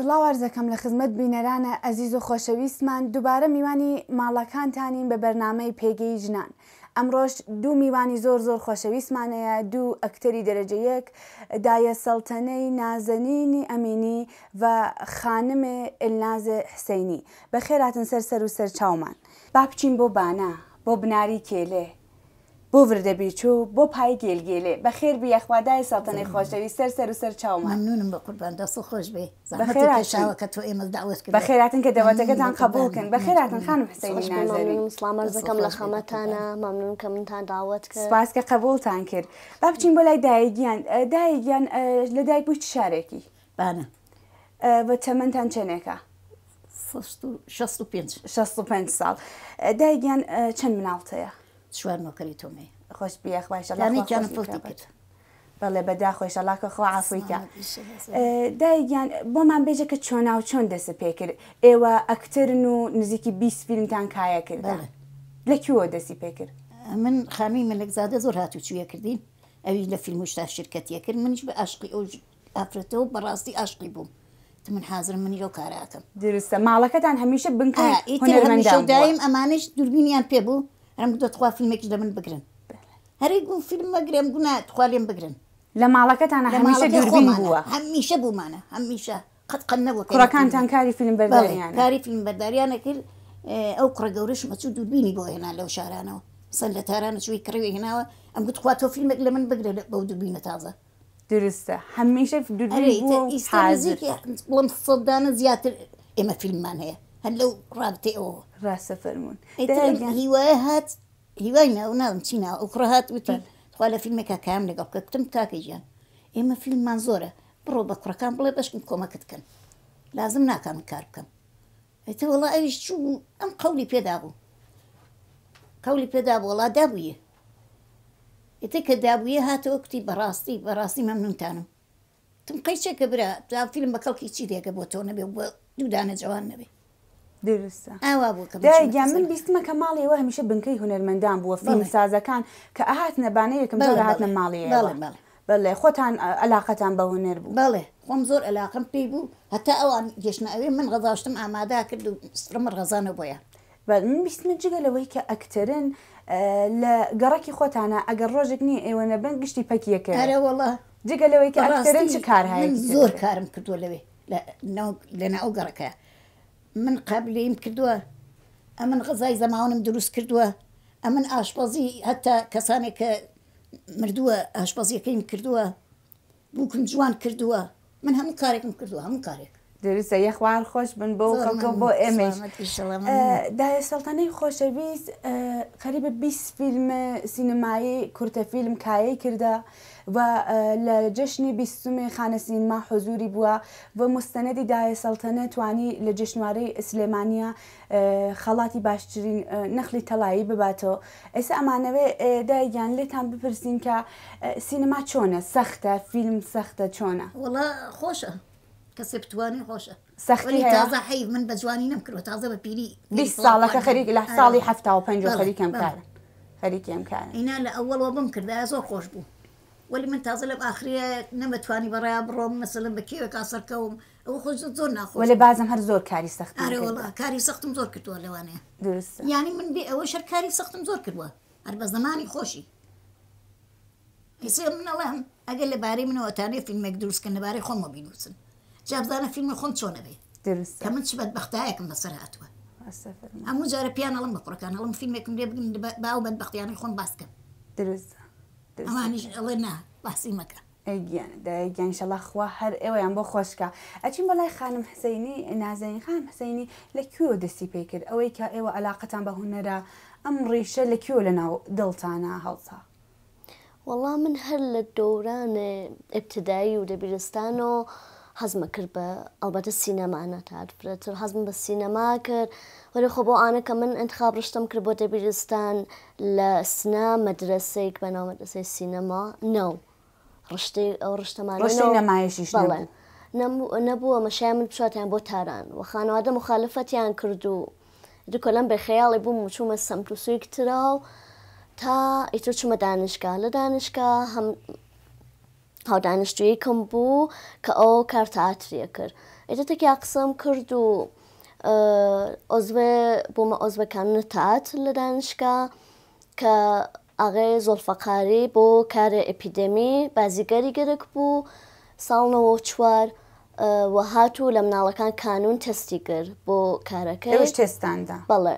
سلاوەرزەکەم لە خزمەت بینەرانە ئەزیز و خۆشەویستمان دووبارە میوانی ماڵەکانتانین بە بەرنمەی پێگەی ژنان. ئەمڕۆژ دوو میوانی زۆر زۆر خۆشەویستمانەیە دوو ئەکتەری دەرەجە یەک دایە سەڵتەنەی نازەنینی ئەمینی و خانمێ ئلنازە حسینی بە خێراتن سەر سەر و سەر چاومان با بچین بۆ بانە بۆ بناری کێلێ بۆ وردەبیچوو بۆ پای گێلگێلێ بە خێر بی یخوادای ساتنی خۆشەوی سەر سەر و سەر چاومانونم بە قوربان دەست خۆش بێ بەخێرشاوە کە تۆ ئێمە داوت بە خێراتن کە دەوەتەکەتان قبولکن بە خێراتن خانم حسەیسلامەرزەکەم لە خەمەتانە مەمنون کە منتان داوت سپاس کە قبولتان کرد با بچین بۆ لای دایگیان دایگیان لە دای بووی شارێکی بانە بە تەمەندان چێنێکە 65 ساڵ دایگیان چەند مناڵتەیە؟ شوێن مەکەری تۆمێ خۆش بیخواشلانیان فڵتی کرد. بەڵێ بەدا خۆشەڵاکە خۆ ئافریکا دایگیان بۆمان بێژە کە چۆنا و چۆن دەسە پێکرد ئێوە ئەکترن و نزیکی بیست فیلمتان کایە کرد لەکیوە دەسی پێکرد من خامی منەکزادە زۆر هاتو چویە کردین ئەوی لە فیلم وشتا شرکەتیە کرد منیش بە عشقی ئەو ئافرەتەوە بەڕاستی عشقی بووم من حاضر منی لەو کاراکەم درستە ماڵەکەتان هەمیشە بنکە دایم ئەمانش دوربینیان پێبوو انا مدة تخوا في كجدا من بكرن هاري يقول في بكرن قلنا تخوا لين بكرن لما علاقات انا هميشه دوربين هو هميشه بو معنا هميشه قد قنوا كرا كانت عن كاري فيلم برداري يعني كاري فيلم برداري انا كل آه، او كرا قورش ما تسود دوربيني بو هنا لو شارانا صلى تارانا شوي كروي هنا ام قلت خواتو فيلم لمن بقدر بو دوربين تازه درسته هميشه في دوربين هو حاضر بلم صدانا زياتر اما فيلم مان هي هەر لەو ڕابتێ ئەوە ڕاستە فەرمونون هیوایە هات هیوای ناو ناڵم چینا ئۆکڕ هات وتن خوا لە فیلمێکا کام لەگەڵ کە کتم تاکە گیان ئێمە فیلممان زۆرە بڕۆ بە کوڕەکان بڵێ بەشکن کۆمەکتکەن لازم ناکەم کار بکەم ئەتە وڵا ئەویش چوو ئەم قولی پێدابوو قولی پێدا وڵا دابووە ئێتە کە دابووە هاتەوە کوتی بەڕاستی بەڕاستی مەمنونتانم تم قەیچێکە برا تا فیلم بە کەڵکی چی دێگە بۆ تۆ نەبێ بۆ دوودانە جوان نەبێت داگە من بیستمە کە ماڵی ئەوە هەمیشە بنکەی هوەرمەندان بووە فیلم سازەکان کە ئاهات نەبانەیەکم هاتنە ماڵی بڵێ خۆتان ئەلااقەتان بە هوەر بوو بڵێ خۆم زۆر ئەلاقم پێی بوو هەتا ئەوان گەشتە ئەوێ من غەزاشتم ئامادا کرد و سرمە غەزانە بۆیە من بیستمە جگە لەوەی کە ئەکترن لە گەڕکی خۆتانە ئەگەر ڕۆژێک نی ئێوە نەبن گشتی پەکیەکە ئەرەوەڵە جگە لەوەی کە ئەکترن چ کار زۆر کارم کردووە لەوێ لەناو گەڕەکە. من قبلیم کردووە ئە من غەزای زەماونم دروست کردووە ئە من ئاشپەزی هەتا کەسانێک کە مردووە ئاشپەزیەکەیم کردووە بووکم جوان کردووە من هەموو کارێکم کردووە هەموو کارێک دروستە یەخوار خۆش بن بۆ خەڵکە بۆ ئێمەش دایە سەڵتانەی خۆشەویست قەریبە بیست فیلمە سینەمایی کورتە فیلم کایە کردە و لە جشنی بیستمی خانە سینما حزوری بووە بە مستەنەدی دایە سەڵتەنە توانی لە جشنوارەی ئسلێمانیا خەڵاتی باشترین نەخلی تەلایی بباتەوە ئێستا ئەمانەوێ دایگیان لێتان بپرسین کە سینەما چۆنە سەختە فیلم سەختە چۆنە وڵە خۆشە. کەسێ بتوانانی خۆشە سەختی تازە حی من بە جوانی نمکرد تازە بە پیری ساڵەکە خەریک لە ساڵی هەفتا و پنج خەریکم کارە خەریکم کار ئینا لە ئەوەڵەوە بم کرد زۆر خۆش بوو ولی من تازە لە ئاخریە نەمەتوانی بەڕیا بڕۆم مثلم بە کێوە کاسەرکەوم ئەو خۆ زۆر ناخۆ لە بازم هەر زۆر کاری سەخت کاری سەختم زۆر کردووە لەوانەیە درست ینی من بێ ئەوە شەرکاری سەختم زۆر کردووە هەر بە زمانی خۆشی هیچ منەڵم ئەگەر لەبارەی منەوەتانێ فیلمێک دروستکە لەبارەی خۆمە بینوسن جابزانە فیلمی خۆن چۆنە بێ کە من چ بەدبختایەکم بەسەر أمو هەموو بيانا لم ئەڵم أنا لم فيلم لێ يبقى باو بەدبختیانی خۆن باسکەم مكا ئەوانیش ئەڵێ نا ان شاء الله خوا ايو يعني بو خوشكا ئەچین بەلای خانم حسینی نازەین خان حسینی لەکوێ دەستی پێکرد ئەوەی کە ئێوە إيوة علااقتان بە هوەرا ئەم ڕیشە لەکوێ لنا دلتانا هەڵسا. والله من هل الدوران ابتدائي ودبيرستانو حزم کرد البته سینما سینەمانە تاتفرەتر حزم به سینما کرد ولی خب ئانە که من انتخاب رشتم کرد ای دەبیرستان لە سنا مدرسه بە ناومەدرسی سینەما رشته ڕشتی ئەو ڕشتەمان بله نبود، اما شاید من بچاتیان بۆ تاران و مخالفتی هم کرد و دو کلم به خیال چوومە سەمت و سویکترا تراو تا ئیتر چمە دانشگاه لدانشگاه هم هاودانشتویەکەم بوو کە ئەو کارتەاتریە کرد ئێتەتەکیا قسەم کرد و ئۆزوێ بۆمە ئۆزبەکانە تات لە دانشکە کە ئاغێ زۆلفەقاری بۆ کارە ئەپیدەمی بازیگەری گەرەک بوو ساڵنەوە چوار وە هاتوو لە مناڵەکان کانون تەستی کرد بۆ کارەکەش تێستاندا بەڵێ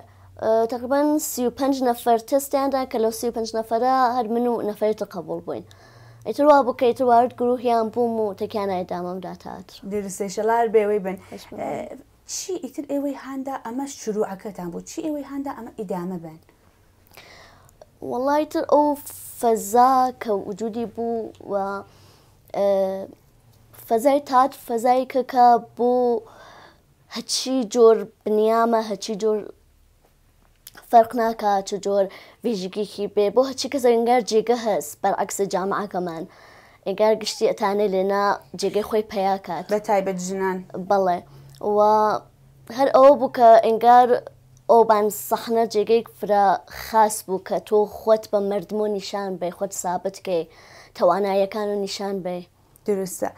تقریبان سی و پنج نەفەر تستیاندا کە لەو سی و پنج نەفەرە هەر من و نەفەرتە قبول بووین. ایتر و ابو ایتر وارد گروهی هم بوم و تکنه ادامم در تاعتر درسته شلار به اوی بین چی ایتر اوی هنده اما شروع اکتن بود چی اوی هنده اما ادامه بین والله ایتر او فضا که وجودی بو و فضای تات فضای که که بو هچی جور بنیامه هچی جور فەرق ناکە چ جۆر ویژگیکی بێ بۆ هەچی کە زەنگەر جێگە هەست بەرعکسە جامعەکەمان. ئەگەر گشتی ئەتانە لێنا جێگەی خۆی پیاکات بە تایبەت ژنان بەڵێ و هەر ئەوە بوو کە ئەنگار ئەوبان سەحنە جێگەی فرە خاص بوو کە تۆ خۆت بە مردم و نیشان بێ خۆت سابتکەی توانایەکان و نیشان بێ دروستە.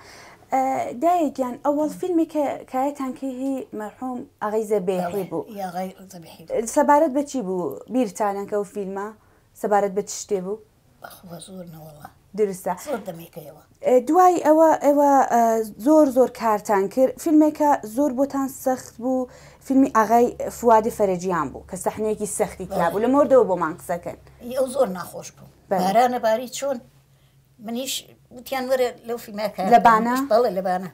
دايجان اول فيلم كايتان كي هي مرحوم أغي زبيحي بو يا غي زبيحي سبارت بتشي بو بيرتالان كو فيلما سبارت بتشتي بو أخوة زورنا والله درسته زۆر دەمێکەوە دوای ئەوە اوا زور زور کارتان کرد فیلمێکە بله. زۆر بۆتان سەخت بوو فیلمی ئاغای فوادی فەرجیان بوو کە سەحنەیەکی سەختی سختي لە لمردو بو مانكسكن ئەو زور ناخۆش بو. بله. بارانە باري چون منيش وتیان وەرە لەو فیلمەکە لە بانە بەڵێ لە بانە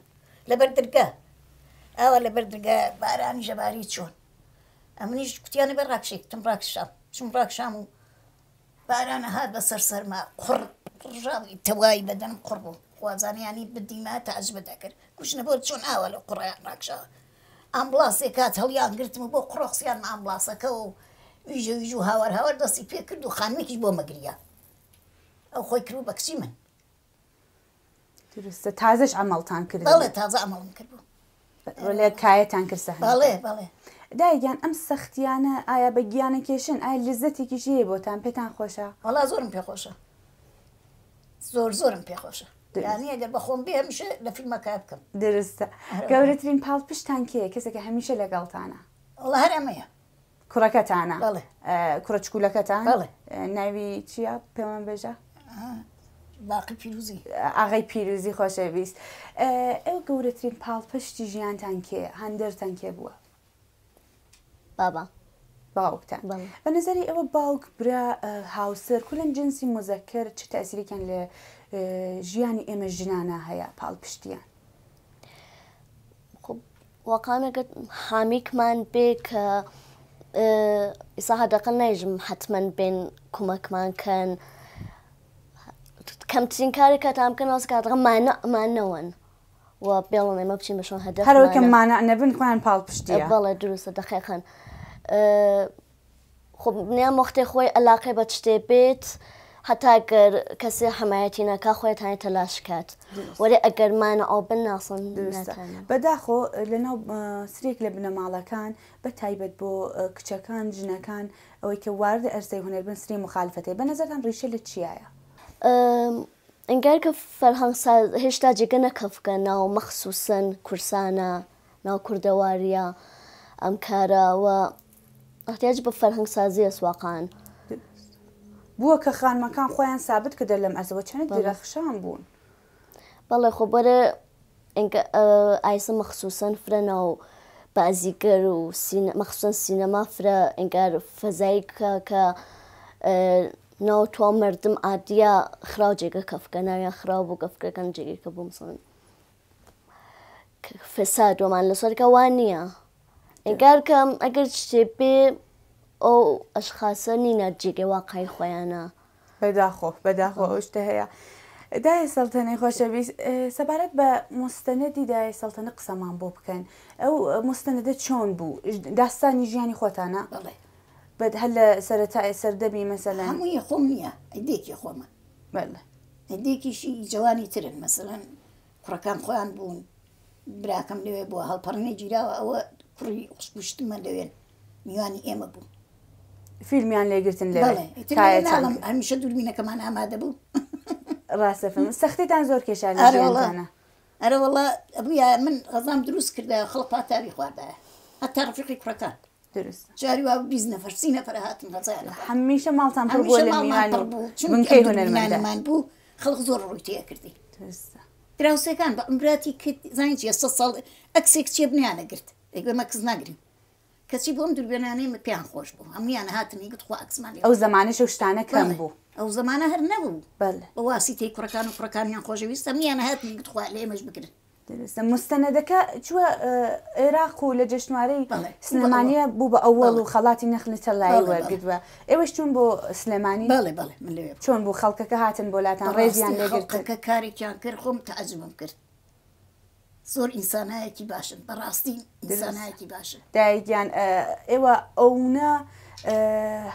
لە بەردرگە ئەوە لە بەردرگە بارانی ژەباری چۆن ئەمنیش کوتیانە بە ڕاکشێک تم ڕاکشام چم ڕاکشام و بارانە هاات بە سەر سەرما قڕ ڕژاوی تەوای بەدەم قڕ بوو خوازانیانی بدیما تاج بەدەکرد کوشنە بۆ چۆن ئاوە لە قڕیان ڕاکشەوە ئامبلاسێک کات هەڵیان گرتم بۆ قڕۆخسیان ئامبلاسەکە و ویژە ویژ و هاوار هاوار دەستی پێ کرد و خانمێکیش بۆ مەگریا ئەو خۆی کرد بە کچی من درستە تازەش ئەمەڵتان کرد بەڵێ تازە ئەمەڵم کرد لە کایەتان کردسە بەڵێ بەڵێ دایگیان ئەم سەختیانە ئایا بە گیانە کێشن ئایا لزەتێکی ژێ بۆتان پێتان خۆشە وڵا زۆرم پێخۆشە زۆر زۆرم پێخۆشە یانە بە خۆم بێمشە لە فیلمەکە بکەم درستە گەورەترین پاڵ پشتان کێ کەسێکە هەمیشە لەگەڵتانە وڵە هەرەمەیە کوڕەکەتانە کوڕە چکولەکەتان ناوی چییە پێوان بێژە باقی پیرروزی ئاغی پیرروزی خۆشەویست ئەو گەورەترین پاڵپشتی ژیانتان کێ هەندەرتان کێ بووە بابا باوکتان بە نظری ئەوە باوک برا هاوسەر کولن جنسی مزەکەر چ تاسیریکەن لە ژیانی ئێمە ژنانە هەیە پاڵپشتیان وەقانەگەت حامیکمان بێ کە ئیسا هەدەقە نایژم حتمما بێن کومەکمانکەن. کاری که تام بکەنەوە کاتڕمانەمان و بێڵن ئێمە بچین بە هدف هەدە هەرۆکە مانە نەبن خویان پاڵ پشتی بەڵێ دروستە دەخێخن خب نیان مختێ خۆی ئەلاقی بە شتێ بێت هەتاگەر کەسێ حمایەتی ناکە خۆیتانی تەلاشکات وەێ ئەگەرمانە ئەو بناسن بەداخۆ لەناو سرێک لە بنەماڵەکان بە تایبەت بۆ کن ژنەکان ئەوەی بو واردە جنکان وی بن سری مخالفەتی بە مخالفتی ڕیشە ریشه چیایە انگار که فرهنگ ساز هشتا جگنه کف کنه و مخصوصا کورسانه ناو کردواریا ام کارا و احتیاج به فرهنگ سازی است واقعا بووە کە خانمەکان خۆیان سابت کە دەر لەم ئەزەوە چەند درەخشان بوون بەڵێ خۆ بەرە ئایسە مەخصوسن فرەنە و بازیگەر و مەخصوسن سینەما فرە ئەنگار فەزایکە کە نو تو مردم عادیا خراجیگه کفکنه یا خرابو کن جیگه که بمسن فساد و من چی بی او اشخاص أقدر تبي واقعی خویانا بدا واقعي بدا خو بداخو اشتهيا دای سلطنه خۆشەویست به به مستندی دای سەڵتەنە قسمان بۆ او او مستەنەدە چون بو داستانی ژیانی خۆتانە بله بەد هەل لە سەرەتای سەردەبی مەسەلا هەمووی خۆم نییە ئەدێکی خۆمە هەندێکیشی جوانی ترن مەسەن کوڕەکان خۆیان بوون براکەم لەوێ بووە هەڵپەڕنێ گیراوە ئەوە کوڕی قوشتمە لەوێن میوانی ئێمە بوو فیلمیان لێگرتن لە هەمیشە دووربینەکەمان ئامادە بوو ڕاستەفم سەختیتان زۆر کێشانە ئەرەوەڵە ئەبووە من غەزام دروست کردە خەڵ پاتاری خواردایە هەتا ڕفیقی کوڕەکان جاری وا بیست نەفر سی نەفر هاتن غەزار هەمیشە ماڵتان هەر بوو لە میوان بوو چونکەی هونەرمەندمان بوو خەڵق زۆر ڕووی تێ کردی دراوسەکان بە ئەمراتی زانین چیە سە ساڵ ئەکسێک چێ بنیانەگرت ئەگەمە کەس ناگرین کەچی بۆم دووربێنانەی من پێیان خۆش بوو هەمویان هاتنی گوت خوا ئەکسمان ئەو زمانش و شتانە کەم بوو ئەو زمانە هەر نەبوو بەواسی تی کوڕەکان و کوڕەکانیان خۆشەویستە میان هاتنی گوت خوا لێمەش بگرن درستە مستەنەدەکە چوە عێراق و لە جشنوارەی سلمانە بوو بە ئەوەڵ و خەڵاتی نەخلتە لای وەرگدووە ئێوەش چون بۆ سلمانی چۆن بۆ خەڵکەکە هاتن بۆ لاتان ڕێزیان لەگەکە کارێکیان کرد خۆم تەعجمم کرد زۆر ئینسانایەکی باشن بەڕاستی دەزانایەکی باشن دایگیان ئێوە ئەوە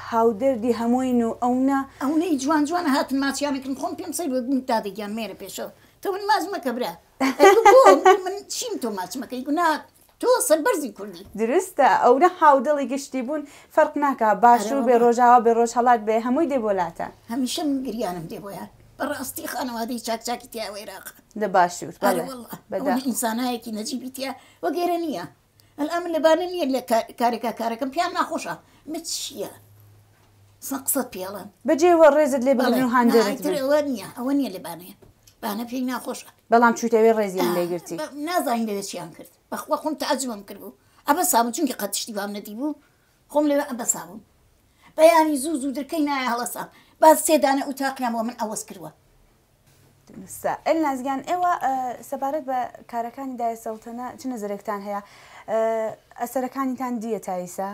هاودردی هەمووین و ئەوە ئەوەی جوان جوان هاتن ماچیانێکم خۆم پێم سەر بوو تا دەگیان مێرە پێشەوە تەون ماز مەکە برە من چیم تۆ ماچمەکەی گونات تۆ سەربەرزی کوردی درستە ئەورە هاودڵی گشتی بوون فەرق ناکە باش و بێ ڕۆژاوە بێ ڕۆژ هەڵات بێ هەمووی دێبۆلاتە هەمیشە من گریانم دێبۆیان بەڕاستی خانەوادەی چاکچاکی تیا عێراق لە باشور ئینسانایەکی نەجیبی تیا وەگەێرە نییە ئەلام لەبانە نیە لە کارێکا کارەکەم پیان ناخۆشە مت چییە؟ قسە پیاڵان بەجێوە ڕێزت لێ بڵێ و هاندێت نیە ئەوە نییە لەبانەیە بانە پێی ناخۆشە بەڵام چوتەوێ ڕێزیان لێگرتی نازانین لەوێ چیان کرد بەخوا خۆم تعجبم کرد بوو ئەبە سابوو چونکە قەتشتی بام نەدی بوو خۆم لەوێ ئەبە سابووم بەیانی زوو زوو درکەی نایە هەڵەسام باز سێدانە ئوتاقیان بۆ من ئەوەس کردوە ئەل نازگیان ئێوە سەبارەت بە کارەکانی دایە سەوتەنە چ نەزرێکتان هەیە ئەسەرەکانیتان دیە تایسا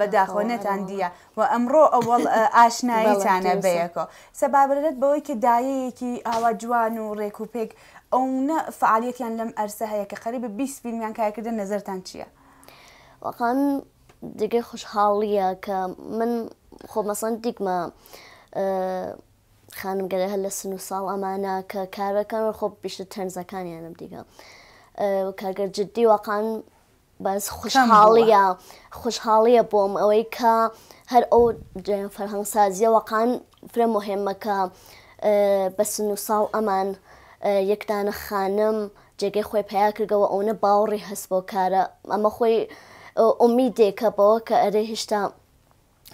بەداخۆنەتان دیە و ئەمڕۆ ئەوڵ ئاشناییتانە بەیەکۆ سەبابرێت بەوەی کە دایەیەکی ئاوا جوان و ڕێک و پێک ئەوە فعالیەتیان لەم ئەرسە هەیە کە خەریب بیست فیلمیان کایکردن نظرتان چییە؟ وەقان دیگەی خوشحاڵیە کە من خۆ مەسەند دیگمە خانم گەرە هەر لە سن و ساڵ ئەمانە کە کارەکان خۆ پیشتر تەنزەکانیانم دیگە. کارگەر جددی وەقان بەس خوشحاڵە خوشحاڵیە بۆم ئەوەی کە هەر ئەو فەرهەنگسازیە وەقان فرە مهمەکە بە سنووساڵ ئەمان یەکدانە خانم جێگەی خۆی پیا کردەوە ئەوە باوڕی هەست بۆ کارە ئەمە خۆی ئومیدێکە بەوە کە ئەرێ هێشتا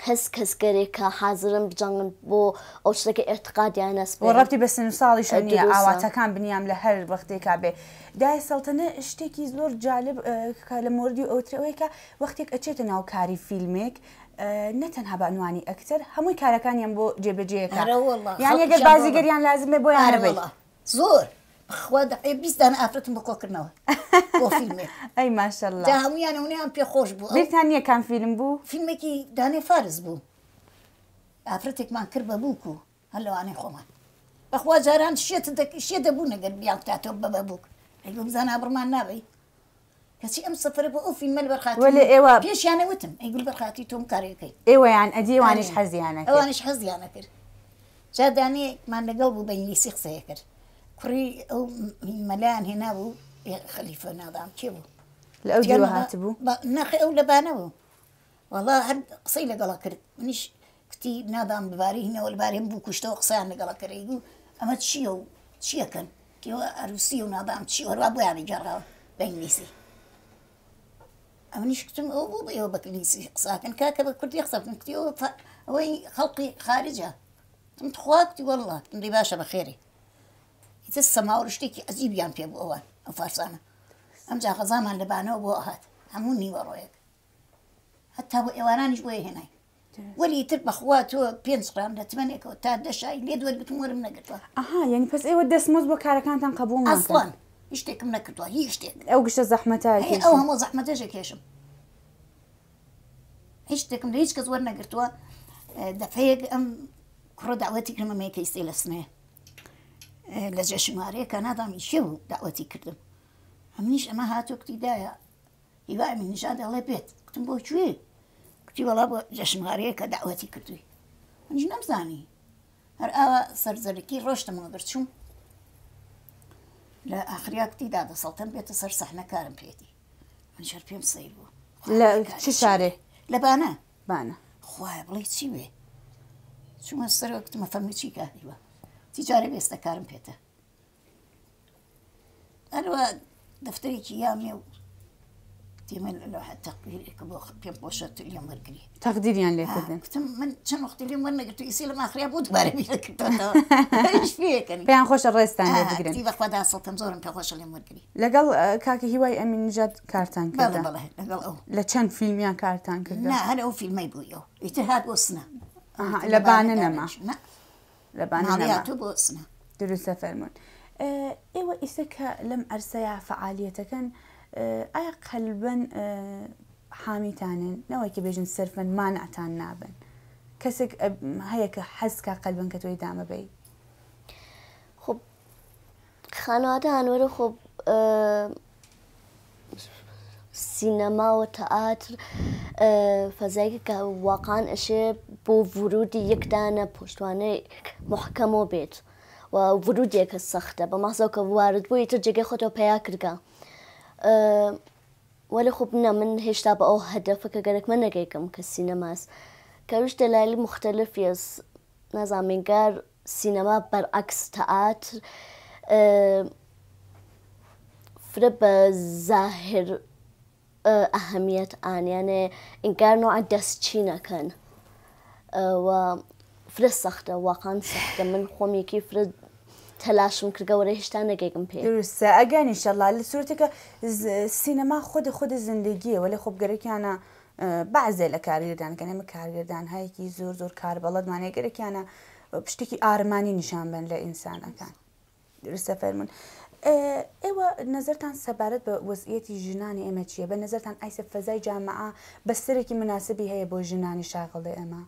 هەست کەسگەرێکە حاضرم بجەنگن بۆ ئەو شتەکە ئێتقادیان نست ڕەتی بە سن ساڵی شنیە ئاواتەکان بنیام لە هەر وەختێکا بێ دای سەڵتەنە شتێکی زۆر جالب لە مردی ئەوترەوەیکە وەختێک ئەچێتە ناو کاری فیلمێک نەتەنها بانوانی ئەکتەر هەمووی کارەکانیان بۆ جێبەجێەکە یان ەگەر بازیگەریان لازمێ بۆ هەربڵ زۆر. خوا دقیقه 20 دانه ئافرەتم بۆ آه. ای بۆ فیلمێک ئەی ماشەله هەمویان هم پی خوش بوو بیرتان نییە کم فیلم بوو فیلمێکی دانێ فارس بوو ئافرەتێکمان کرد بە بووک و هەر لەوانەی خۆمان بەخوا جاران شێت شێ دەبوو نەگەر بیان کاتەوە بە بەبووک ئەی بزان ئابرمان نابی کەچی ئەم سفرە بۆ ئەو فیلمە بەرخات لە ئێوە پێشیانەوتم ئەیگول بەرخاتی تۆم کارەکەی ئێوەیان ئەدیوانش حەزیانە ئەوانش حەزیانە کرد جادانەیەمان لەگەڵ بوو بە ئینگلیسی قسەیە کرد کوڕی ئەو مەلایان هێنا بوو خەلیفە نادام چێ بوو لە ئەو هات بوو نەخی ئەو لەبانە بوو وڵا هەر قسەی لەگەڵا کرد منیش کتی نادام بباری هینەوە لەبارێن بوو کوشتەوە قسەیان لەگەڵا کەی بوو ئەمە چییە و چیەکەن کەوە ئەروسی و نادام چی وەروا بۆیانی جەڕاوە بە ئینگلیسی ئەمنیش کتم ئەو بوو بەەوە بەکلیسی قساکەن کاکە بە کوردی قسەکن کتیەوە ئەوەی خەڵقی خارجە تم تخواکتی وەڵڵاتم دی باشە بە خێری چ سەماوە شتێکی ئەزیبیان پێ بوو ئەوە ئەم فارسانە ئەم جا غەزامان لەبانەوە بۆ هات هەموو نیوەڕۆیەک هەتا بۆ ئێوارانیش بۆیە هێنای وەلی تر بەخوا تۆ پێنج قرام دەتمنێکەوە تا دەشای لێ دووە گوتم وەرم نەگرتوە ئەها یعنی پس ئێوە دەستمۆز بۆ کارەکانتان قبوو ئەسڵان شتێکم نەکردووە هیچ شتێک ئەو گشتە زەحمەتە ئەو هەموو زەحمەتەژە کێشم هیچ شتێکم لە هیچ کەس وەرنەگرتووە دەفەیەک ئەم کوڕە داوەتی کرمەمەیەکەی سێ لە سنەیە لە جەشمارەیەکە نادامی شێ و داوەتی کردم ئەمنیش ئەمە هاتوکتیدایە هیوای منیشان دەڵێ بێت قتم بۆ کوێ کوتی وڵا بۆ جەشمارەیە کە داوەتی کردووی منیش نەمزانی هەر ئاوە سەرزەرەکی ڕۆشتمەوە بچوم لە ئاخریاکتی دادەسەڵتم بێتە سەر سەحنەکارم پێتی من شەر پێم سیر بوو لە شارێ لە بانە بانە خوای بڵێ چی وێ چومە سەرۆکتمە فەرمی چی کاریوە تجاري بيستكارم بيته أنا دفتري كيامي تيمن لوحة تقرير كبوخ بين بوشت اليوم مرقلي تقدير يعني ليه كده كنت من شن وقت اليوم مرنا قلت يسيل ما أخري أبود باري بيك كنت إيش فيك يعني بيان خوش الرئيس تاني بقرن تيبا خدا صوتم زورم بيان خوش اليوم مرقلي لقل كاكي هواي أمين نجات كارتان كده بلا بلا لقل أو لكن فيلم يا كارتان كده لا أنا أو فيلم يبويو وسنا أها لبانا نما لبانانا بوسنا دروس فرمون اه ايوا اسكا لم ارسيا فعاليتكن آه، اي قلبا اه حامي کە بێژن بيجن صرفا نابن کەسێک هەیە كسك آه، حەزکە قەلبن قلبا كتوي دامە بي خب خانواده هنورو خب آه، سينما و تەعاتر فەزایکە کە واقعان با ورودی یک دانه پشتوانه محکم و بیت و یک سخته. با محضا که وارد تو جگه خود رو پیا کردگە ولی خوب نه من با که من او کم که سینما است که نەگەیکەم دلائل مختلفی است نظام سینما سینما برعکس تاعت فره به ظاهر اهمیت آن یعنی دست نوع نکنه فرست سەختە واقعان سەختە من خۆمێکی فرد تەلاشم کردگەوەرە هێشتا نەگەێکم پێ ئەگەانی شەڵا لە سوورتەکە سینەما خودی خودی زندگیەوە لە خۆبگەرەکیانە بعضێ لە کارگردانکە نەمە کارگردان هایەکی زۆر زۆر کار بەڵەتمانێ گەرەکیانە پشتێکی ئارمانی نیشان بن لە ئینسانەکان درستە فەرمونون. ئێوە نظرتان سەبارەت بە وەزیەتی ژنانی ئێمە چییە بە نظرتان ئایسە فەزای جامعە بەسەرێکی مناسبی هەیە بۆ ژنانی شاغڵی ئەمە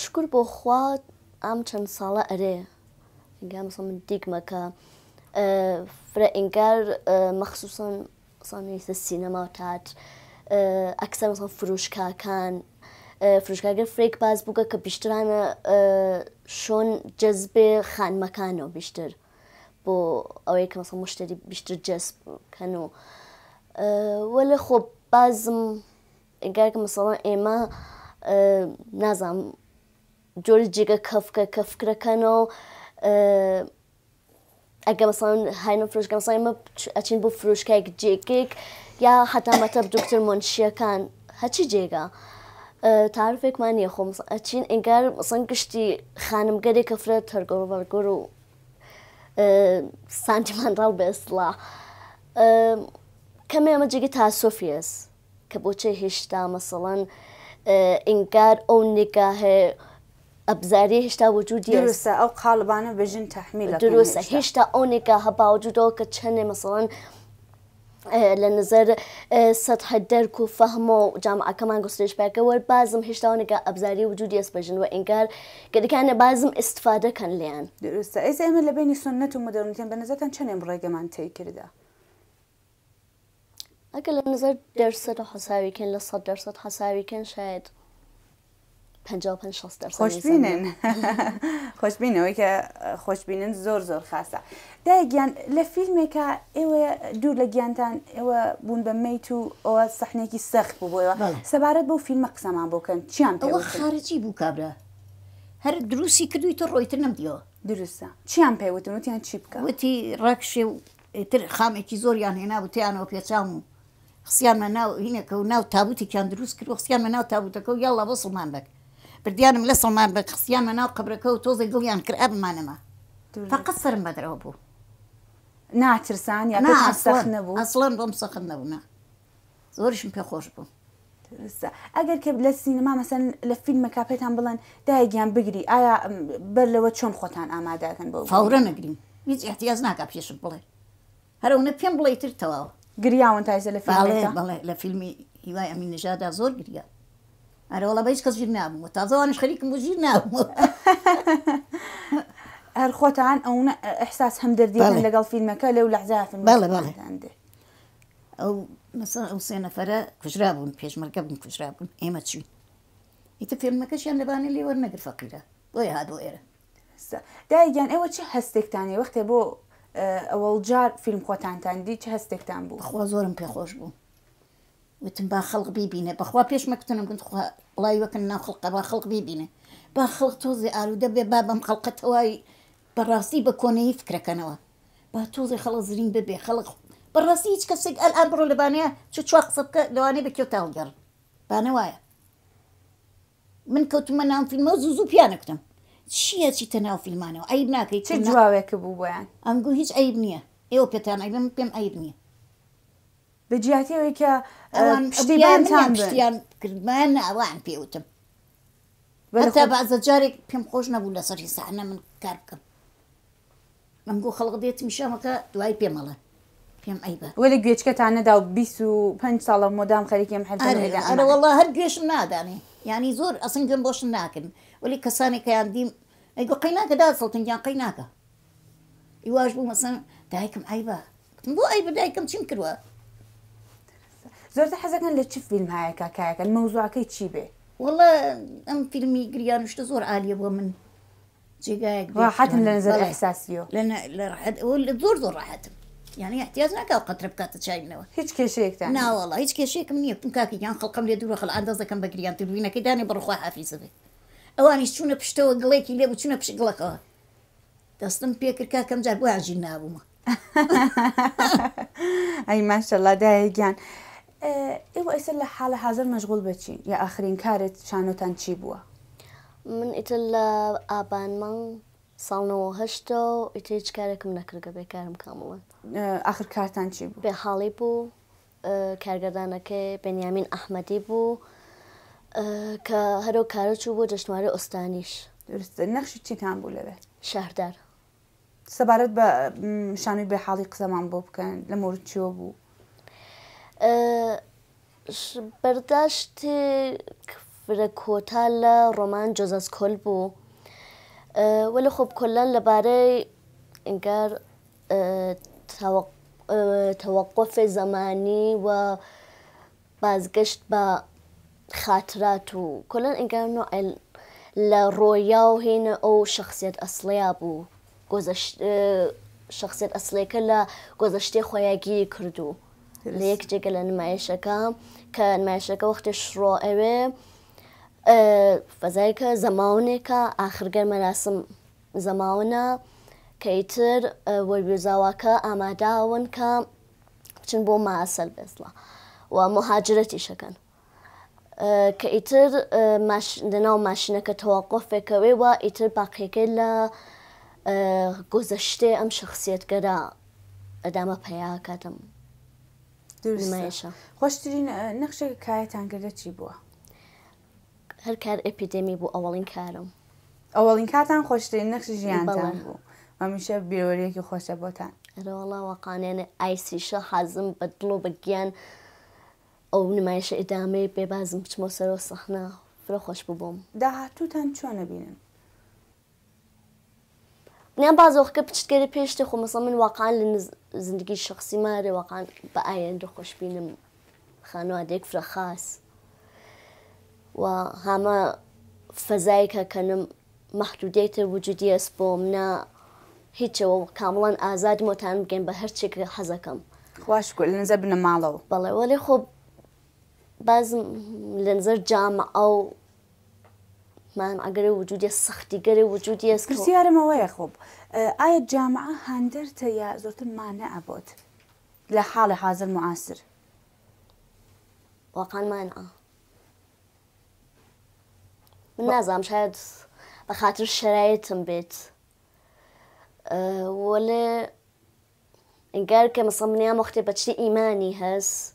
شکر بۆ خوا ئام چەند ساڵە ئەرێ گامسە من دیگمەکە فرە ئینگار مەخصوسن سانویستە سینەما تات ئەکسەر مەسان فروشکاکان فروشکاگە فرێک باز بووکە کە بیشترانە شۆن جەزبێ خانمەکانەوە بیشتر بۆ ئەوەیە کە مەسە مشتری بیشتر جەسبکەن و وەلە خۆ بازم ئەگار کە مەسەڵە ئێمە نازانم جۆری جێگە کەفکە کە فکرەکەنەوە ئەگە مەسان هاینە فرۆشگە سایمە ئەچین بۆ فرۆشکایك جێکێک یا حتامەتەب دکتر مۆنشیەکان هەچی جێگا. تاعرفێکمان یە خۆم ئەچین ئەنگار سنگ گشتی خانم گەرێک کەفرە تەرگۆڕوەرگۆر و سانتیمانڕال بێسڵا کەمێ ئەمە جێگە تاسۆفیس کە بۆچێ هێشتا مەسەڵەن انکار او نکاه ابزاری هشتا وجودی درسته او قالبانه بجن تحمیل درسته هشتا او نکاح با وجوده که چنه مثلا لنظر سطح درک و فهم و جامعه کمان گسترش پیدا و بعضم هشتا اون که ابزاری وجودی است بجن و انکار که دیگه بعضم استفاده کن لیان درسته از ایمه لبینی سنت و مدرنیتیم به نظرتان چنین برای گمان تی کرده؟ اگه نظر درصد و کن لصد درصد حسابی کن شاید خوشبینن خوشبینه خۆشببینەوەی که خوشبینن زور زور خاصه. دای گیان لە فیلمێکە ئێوە دوور او گیانتان به میتو او میت و ئەوە سەحنێکی سەخت بووەوە سەبارەت بۆ فیلمە قسەمان بۆکەن چیان او خارجی بوو کابرا هەر دروستی کردووی تۆ ڕۆیتر نەمدیەوە دروستە چیان پێوتن تیان چی بکە و تی و تر خامه زۆریان هێنا وتیانەوە تیانو و خسییانمە ناو هینەکە و ناو تابوتێکیان دروست کرد و خسییانمە ناو تابوتەکە و یاڵە بە سڵمان بک بردیانم لە سڵمان بە خسییانمە ناو قبرەکە و تۆزی گڵیان کرد ئەبمانەمە فقط سرم بەدرەوە بوو ناچرسان یا نبوو ئەسڵان بۆم سەخن نەبوونا زۆریشم پێ خۆش بوو. ئەگەر کە لە سینەما مەسەن لە فیلمە کاپێتان بڵێن دایگیان بگری ئایا بەر لەوە چۆن خۆتان ئامادەکەن بۆ فورە نەگرین هیچ احتیاز ناکە پێشم بڵێ هەرونە پێم بڵێ تر تەواوە گریاون تایزە لە فیلمێکە بەڵێ لە فیلمی هیوای ئەمین نژادا زۆر گریا ئەرە وڵە بەیش کەس ژیر نابوو تازەوانش خەریکم بۆ ژیر نابوو هەر خۆتان ئەوە ئەحساس هەمدەردیان لەگەڵ فیلمەکە لەو لەحزافن بەڵێ بەڵێ ئەو مەسەر ئەو سێ نەفەرە کوژرا اي پێشمەرگە بوون اي بوون ئێمە چوین ئیتە فیلمەکەشیان لەبانە لێ وەرنەگر فەقیرە بۆی هادۆ ئێرە دایگیان ئێوە چه هەستێکتانی وەختێ بو ئەوەڵجار فیلم خۆتانتان دیچ هەستێکتان بوو خوا زۆرم پێخۆش بوو وتم با خەڵق بیبینە بەخوا پێش مەکتتونم گوند بڵای وەکن ناو خڵقە با خەڵق بیبینە با خەڵق تۆزی ئالوودە بێ با بەم خەڵقەتەوەی بەڕاستی بە کۆنەی فکرەکەنەوە با تۆزی خەڵە زرین ببێ خەڵق بەڕاستی هیچ کەسێک ئەل ئابڕۆ لەبانەیە چ چوا قسە بکە لەوانێ بەکێو تاڵگەڕ بانەوایە من کەوتمە نام فیلمە زوو زوو پیانەکتم چییە چیتە ناو فیلمانەوە ئەیب ناکەیت چه جواوێکە بوو بۆیان ئەمگو هیچ ئەیب نییە ئێوە پێتان ئەیبم پێم ئەیب نییە بە جیاتەوەی کە پشتیان کردمان ئەوان پێوتم بەتا بازە جارێک پێم خۆش نەبوو لەسەر هیسانە من کار بکەم من گۆ خەڵق دێت میشەمەکە دوای پێمەڵە پێم ئەیبە وەلی گوێچکەتانەدا و 25 ساڵە مۆدام خەریکم هەڵ هەر وڵە هەر گوێشم نادانێ ینی زۆر ئەسنگم بۆشم ناکردن ولی کسانی که یان دیم ئەیگو داد سەڵتنگیان قیناکە هیواش بوو مەسن دایکم ئایبە بۆ بو بە دایکم چیم کردووە زۆرتە حەزەکەن لە چ فیلم که الموضوع مەوزوعەکەی چی بێ والله ام فیلمی گریان شتە زۆر عالیە بۆ من جێگایەک ڕاحەتم لە نظر ئەحساسیۆ زۆر زۆر ڕاحەتم یعنی احتیاز ناکە تاعنا لا يعني والله هيك کێشەیەکتان ناوەڵە هیچ کێشێکم نییە تم کاکە یان خەڵقم لێ دوورە خەڵ ئەندازەکەم بەگریان يعني تبووینەکەی دانی بڕخوا حافیزە بێت ئەوانی چوونە پشتەوە گڵێکی لێ بچونە پشگڵەکەەوە دەستم پێکرد کا کەم جار بۆ هاژین نابوومە ئەی ماشەڵا دایگیان ئێوە ئێستا لە حالە حاضر مەشغول بچین یا ئاخرین کارێت شانۆتان چی بووە من ئیتر لە ئابانمان ساڵنەوەهشتە و ئیتر هیچ کارێکم نەکردگە بێکارم کامەوە ئاخر کارتان چی بوو بێ حاڵی بوو کارگەدانەکەی بەنیامین ئەحمەدی بوو. که هر کارە چوو بۆ جەشنوارە استانیش درست نقش چی بوله به؟ شاردار سەبارەت با شانوی به حالی قسەمان بۆ بکەن لە مورد بود. بوو بەرداشتێکرە رمان لە ڕۆمان کل کل بوو ولی خۆب کۆلان لەبارەی توقف توقف زمانی و بازگشت با خاترات و کلن ئەگەن لە ڕۆیا و هێنە ئەو شخصیت ئەسلەیە بوو شخصیت ئەسلێکە لە گۆزەشتی خۆیگیری کردو لە یەک جێگە لە نمایشەکە کە نمایشەکە وەختی شڕۆ ئەوێ فەزایکە زەماونێکە ئاخرگەر مەراسم زەماونە کەیتر وەبیێزاواکە ئاماداون کە بچن بۆ ماسەل بێسڵە و مهاجرەتی شەکەن کە ئیتر لەناو ماشینەکە تەواقۆفێکەوەی و ئیتر باقیەکەی لە گۆزەشتێ ئەم شخصیتگەرا ئەدامە پیاکاتم خۆشترین نەخشێک کایەتان گەرە چی بووە هەر کار ئەپیدەمی بوو ئەوڵین کارم ئەوڵین کاتان خۆشترین نەخشی ژیانتان بوو هەمیشە بیرۆریەکی خۆشە بۆتان ئەرەوەڵا وەقانێنە ئایسیشە حەزم بە دڵ و بەگیان. به idame be bazım çmo صحنه فرا صحنه hoş ده ده تن چونه بینن؟ نه بعض وقت پیشت کرده پیشت خو مثلا من واقعا زندگی شخصی ماره واقعا به آینده خوش بینم خانواده فرا خاص و همه فضایی که کنم محدودیت وجودی است بوم نه هیچ و کاملا آزاد متعن بگم به هر چی که حزکم خواهش کن لنزب مالو بله ولی خوب بعض لنظر جامع او ما اگر وجودی سختی گر وجودی است پرسیار ما وای خوب آیا آه، آية جامعه هندر تیا زورت مانع بود لحال حاضر معاصر واقعا مانعه من نظام شاید بخاطر خاطر شرایطم بیت آه، ولی انگار که مصمنیم وقتی بچه ایمانی هست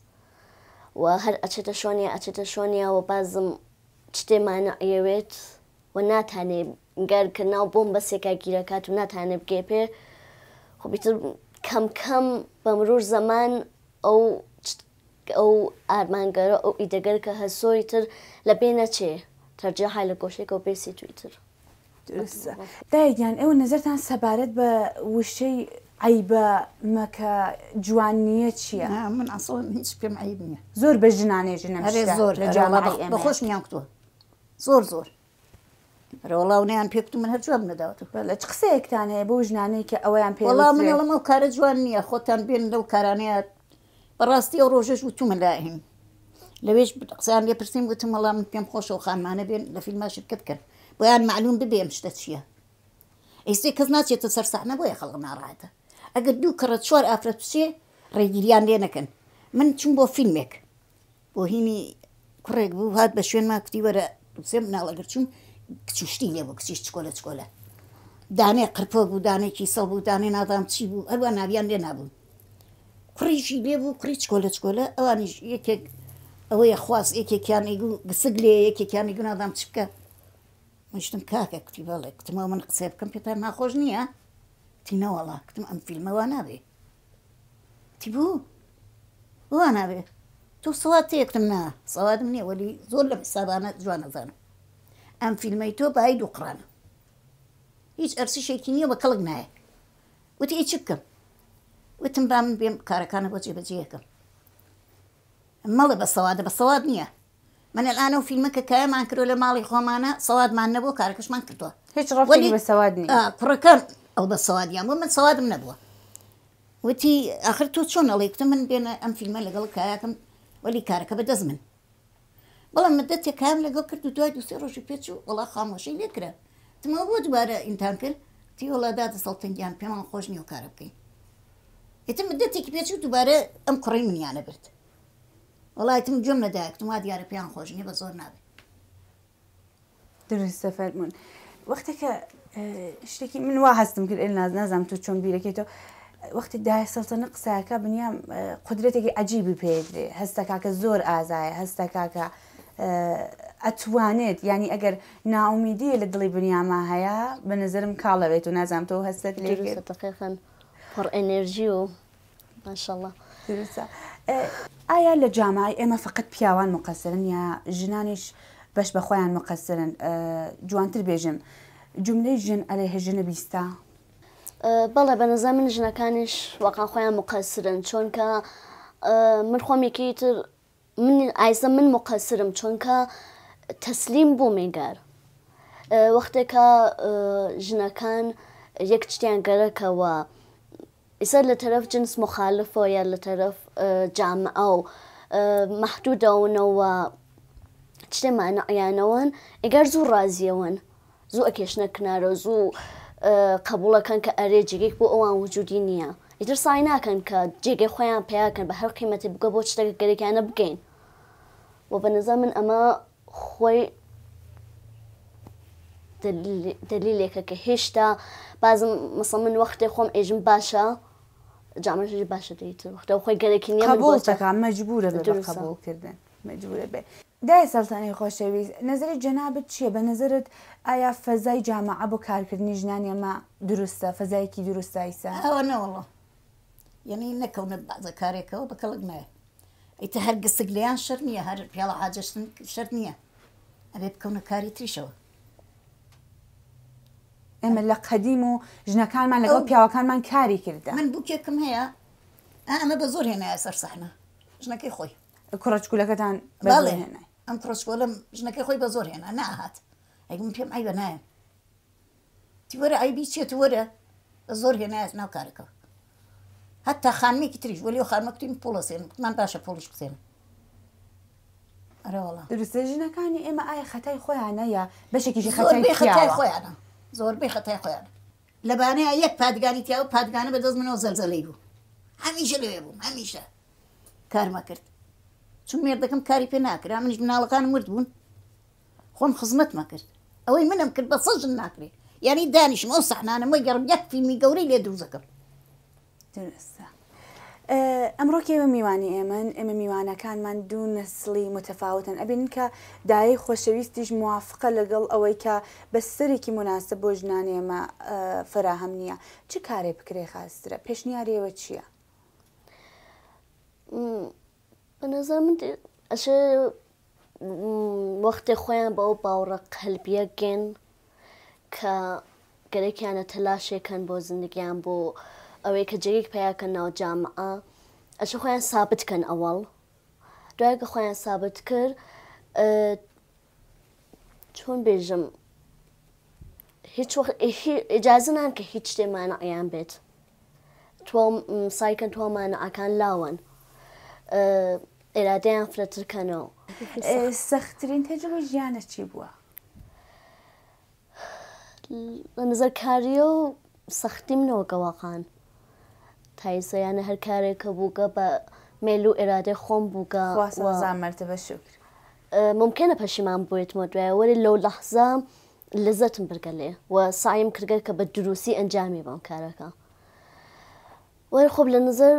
و هەر ئەچێتە شۆنیە ئەچێتە شۆنیە و بازم شتێمانە ئەوێت و ناتانێ گەرکە ناو بۆم بەسێکا گیرەکات و ناتانێ بگێ پێ خۆبیتر کەم کەم بە مرور زەمان ئەو ئەو ئارمانگەرە ئەو ئیدەگەر کە هەسۆی تر لە بێ نەچێ تەرجەهای لە گۆشێکەوە پێسی تویتر دایگیان ئێوە نظرتان سەبارەت بە وشەی عیبە مەکە جوان نییە چییە من ئاسۆ هیچ پێم عیب نیە زۆر بە ژنانێژنە زۆر بەخۆشمیان کووە زۆر زۆر ڕۆڵاونیان پێکت من هەر جوان نەداوت لە چ قسەیەکتان هەیە بۆ ژنانەی کە ئەویان پێ منڵم ئەو کارە جوان نییە خۆتان بێن لەو کارانەیە بەڕاستی ئەو ڕۆژەش و تومەلاهین لەوێش قسەیان لێ پرسیم وتم مەڵام پێم خۆشە و خانمانە بێن لە فیلما شرکت کرد بۆیان معلوم ببێم شتە چییە ئیستی کەس ناچێتە سەرسانە بۆیە خەڵق ناڕاتە ئەگەر دوو کڕە چوار ئافرەت بچێ ڕێگیریان لێ نەکەن من چوم بۆ فیلمێک بۆ هینی کوڕێک بوو هات بە شوێن ما کوتی وەرە سێ مناڵەگەر چوم کچشتی لێ بۆ کچیش چکۆلە چکۆلە دانێ قرپۆ بوو دانێکی سەڵ بوو دانێ نادام چی بوو ئەوە ناویان لێ نابوون کوڕیشی لێ بوو کوڕی چکۆلە چکۆلە ئەوانیش یەکێک ئەوەیە خواست یەکێکیانی گو گسگ لێ یەکێکیانی گو نادام چ بکە منشتم کاکە کوتی بەڵێ کتمەوە من قسێ بکەم پێتان ناخۆش نییە قلتينا والله كنت مفيلمة وانا به تبو وانا به تو صوات نه نعم، صوات منی ولی زول حساب انا جوانا زانا ام فيلم و هايدو قرانا هيش ارسي شيكيني وبكلقنا وتي يتشكم وتم بام بيم قارا کم مال با مالي با بالصواد نیه من الان وفي که كاي کرده مالی لمالي خومانا صواد من نبو كاركش ما نكردوه هيش رفتي بالسواد نيه اه کرکان ئەو بە سەوادیان بۆ من سەوادم نەبووە وتی آخر تۆ چۆن ئەڵێکتە من بێنە ئەم فیلمە لەگەڵ کاکەم وەلی کارەکە بە دەست من بەڵام مدە تێکام لەگەڵ کرد و دوای دوسێ ڕۆژی پێچ و وڵا خامۆشەی لێکرا تمە بۆ دووارە ئینتان کرد تی وڵادداتە سەڵتنگیان پێمان خۆش نیە و کارە بکەین ئتم مدەتێکی پێچ و دووبارە ئەم کوڕی منیانە برد وڵایتم جۆم نەدایکتم وا دیارە پێیان خۆشنیە بە زۆر نابێت دروست سەفەرمون وەختەکە شتێکی من وا هەستم کرد ئێناز نازانم تو چۆن بیرەکەیتەوە وەختی دای سەڵتەنە قساکە بنیام قدرێتێکی عجیبی پێدرێ هەستە کاکە زۆر ئازایە هەستە کاکە ئەتوانێت ینی ئەگەر ناومیدیە لە دڵی بنیامە هەیە بە نظرم کاڵەوێت و نازانم تۆ هەستت لێخن پڕ ئەنێژی و ماشله ئایا لە جامای ئێمە فقط پیاوان مقەسرن یا ژنانیش بەش بەخۆیان مقەسرن جوانتر بێژم. جملەی ژن ئەلێ هێژنە بیستە بەڵێ بە نەزە من ژنەکانش وەقا خۆیان مقەسرن چۆنکە من خۆم یەکەیتر من ئایزە من مقەسرم چۆنکە تەسلیم بۆ مێگار وەختێکە ژنەکان یەک شتیان گەرەکەەوە ئیسەر لە تەرەف جنس مخالفۆ یا لە تەرەف جامعە و مەحدوودەونەوە شتێمانە ئەیانەوەن ئەگەر زوو ڕازیەوەن زوو ئەکێشنە کنارە زوو قبولەکەن کە ئەرێ جێگەیک بۆ ئەوان وجودی نییە ئیتر سای ناکەن کە جێگەی خۆیان پیاکەن بە هەر قیمەتی بگە بۆ شتەکە گەرەیانە بگەین و بە نظر من ئەمە خۆی دلیلێکە کە هێشتا بازم مەسە من وەختی خۆم ئێژم باشە جامەژی باشە دیتر وەختە خۆی گەرەکی نیە بۆ مەجبورە بە قبولکردن مەجبورە بێ. دای سەڵتانی خۆشەویست نظری جەنابەت چییە بە نظرت ئایا فەزای جامعە بۆ کارکردنی ژنانی ئەمە دروستە فەزایکی دروستایسا ئەوە نەوەڵە یعنی نەکەونت بازە کارێکەوە بەکەڵک مایە ئیتە هەر گسک لیان شەر نییە هەر پیاڵە حاجشتن شەر نییە ئەبێ بکەونە کاری تریشەوە ئێمە لە قەدیم و ژنەکانمان لەگەڵ پیاوەکانمان کاری کردە من بووکێکم هەیە ئەمە بە زۆر هێنایە سەر سەحنا ژنەکەی خۆی کوڕچکولەکەتان بەڵێ هێنای ئەم پرۆسۆ لەم ژنەکە خۆی بە زۆر هێنا ناهات ئەگم پێم ئایوە نایە تی وەرە ئایبی چێت وەرە زۆر هێنایە ناو کارەکەەوە هەتا خانمێکی تریش وەلی خارمەکتیم پۆڵەسێن من باشە پۆلیش بسێن دروستژنەکانی ئێمە ئایا خەتای خۆیانە یا بەشێکی خەتای خۆیانە زۆربەی خەتای خۆیان لەبانەیە یەک پادگانی تیا و پادگانە بەدەست منەوە زەلزەلەی بوو هەمیشە لێ بووم هەمیشە کارمە کرد چون مێردەکەم کاری پێ ناکرا منیش مناڵەکان مرد بوون خۆم خزمەتمە کرد ئەوەی منم کرد بە سەژن ناکرێت یعنی دانیشم ئەو سەحنانەمەی گەڕم یەک فیلمی گەورەی لێ دووزەکەم درستە ئەمڕۆکی ئێمە میوانی ئێمەن ئێمە میوانەکانمان دوو نسلی متەفاوتن ئەبین کە دایە خۆشەویستیش موافقە لەگەڵ ئەوەی کە بە سەرێکی مناسب بۆ ژنان ئێمە فراهەم نییە چ کارێ بکرێ خاسترە پێشنیارەوە چییە؟ بە نظر من ئەش وەختی خۆیان بە ئەو باوڕە قەلبیەگەن کە گەرەکیانە تەلاشێکەن بۆ زندگیان بۆ ئەوەی کە جێک پیاکەن ناو جامعە ئەش خۆیان سابتکەن ئەوڵ دوای کە خۆیان سابت کرد چۆن بێژم هیچ ئجازنان کە هیچ شتێمانە ئەیان بێت تۆ سایکن تۆمانە ئاکان لاوان ئێرادەیان فرەترکەنەوە سەختترین تەجربە ژیانە چی بووە لە نظر کاریە و سەختی منەوە گەواقان تایسەیانە هر کارێکە بووگە با میل و ئێرادە خۆم بووگە زانمەرتە بە شکر ممکنە پەشیمان بێتمە دوایە ولی لو لحظه لذتم برگله و سعیم کرده که به دروستی ئەنجامی بەم کارەکە وەری ولی خب لە نظر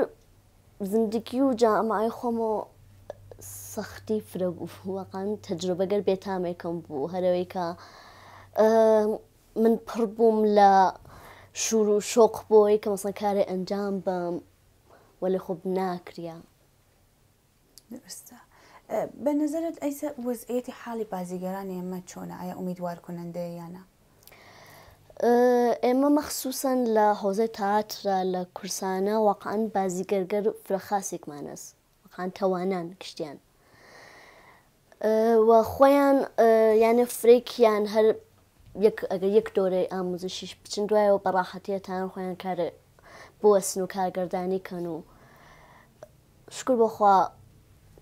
زندگی و جامعه خۆمەوە سختی سەختی فرەوەقان تەجربەگەر بێتامێکم بوو هەرەوەی کە من پڕ بووم لە شور و شۆق بۆی کە مەسن کارێ ئەنجام بم و لە خۆب ناکریا به اه، نظرت ایسا ئەیسە وەزعەتی حاڵی بازیگەرانی ئێمە چۆنە ئایا ئومیدوار کوونندەیە یانە اه، ئێمە مەخصوسن لە حۆزەی تاترا لە کورسانە وەقان بازیگەرگەر فرەخاسێکمانەس وەقان توانان کشتیان و وە هر یک اگر هەر دوره یەک دۆرەی ئامۆزشیش و و تان خویان کار بۆسن و کارگردانی کەن و شکر بۆخوا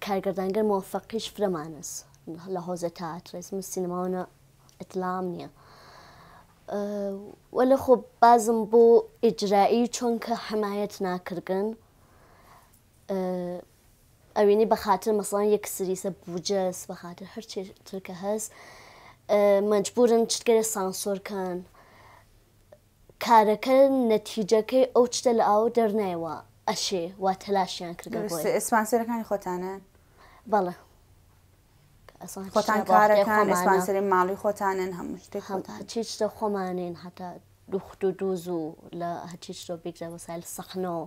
کارگردانگەر مۆفەقیش فرمانس لە اطلاع تاترێزم سینەماونە ئەتلام نییە. ولی خب بازم بۆ چون که حمایت ناکردن مثلا ئەوێنی بەخاتر مەسڵان یەک سریسە بجەس بەخاتر هەر ترکە هەست مجبورن چتگەرە سانسۆرکان کارەکە نەتیجەکەی ئەو چتە لە ئاو دەرنایەوە ئەشێ وا تەلاشیان کردن ئسپانسەرەکانی خۆتانە بەڵە خۆتان کارەکان ئسپانسەری ماڵی خۆتانن هەموو شتێک هەچیتە خۆمانین هەتا دوخت و دووز و دوزو هەچیت تۆپیک لە وەسایل سخنو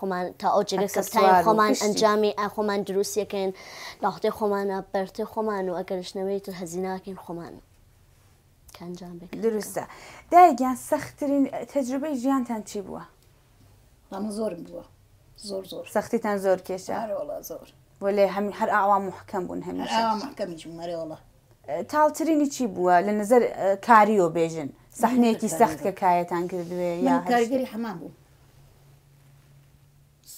خومن تا ئەوجگە کەستای خۆمان ئەنجامی خومن دروس یکن لاختەی خومن برت خومن و ئەگەرشنەوەی کن هەزیناکەین خۆمان ئەنجام بێت دروستە دایگیان تجربه جیان تن چی زور زور ئەمە زۆر بووە زور ولی هم هر کێشە محکم آره وە لێ هەمی هەر ئاوا محکەم بوون هەمیشەکەمیمەێڵە آره تالترینی چی بووە لنظر کاریو بیجن صحنه کی سخت کە کایتان کردوێ یا کارگری حمام بوو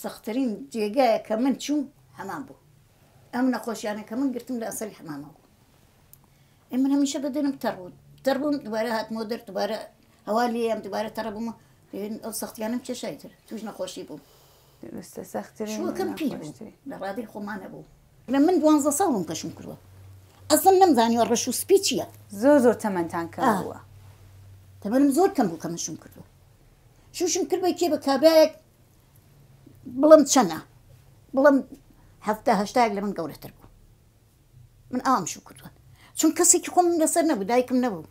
سخترین جێگایە کە من چوم هەمان بوو ئەم نەخۆشیانە کە من گرتم لە ئەسەری هەمامەوە ئە من بتربون بەدەنم تەڕبوو تەربووم دوبارە هاتمەوە دەر دوبارە هەوا لێم دوبارە تەڕەبووم ئەو سەختیانم کێشایتر توش بس سخترين شو كم لە ڕادی خۆمانە بو لما من دوانزە ساڵم کەشم کردووە ئەسم نەمزانیوە ڕەش و زور چییە زۆر زۆر تەمەندان آه. تمن زور كم کەم بوو کەمەشم کردووە شو کردوە کێ بە کابراایەک بڵم چەنە بڵم هەفتە هەشتاک لە من گەورەتر بوو من ئام شو کردوە چون کەسێکی خۆم لەسەر نەبوو دایکم نەبوو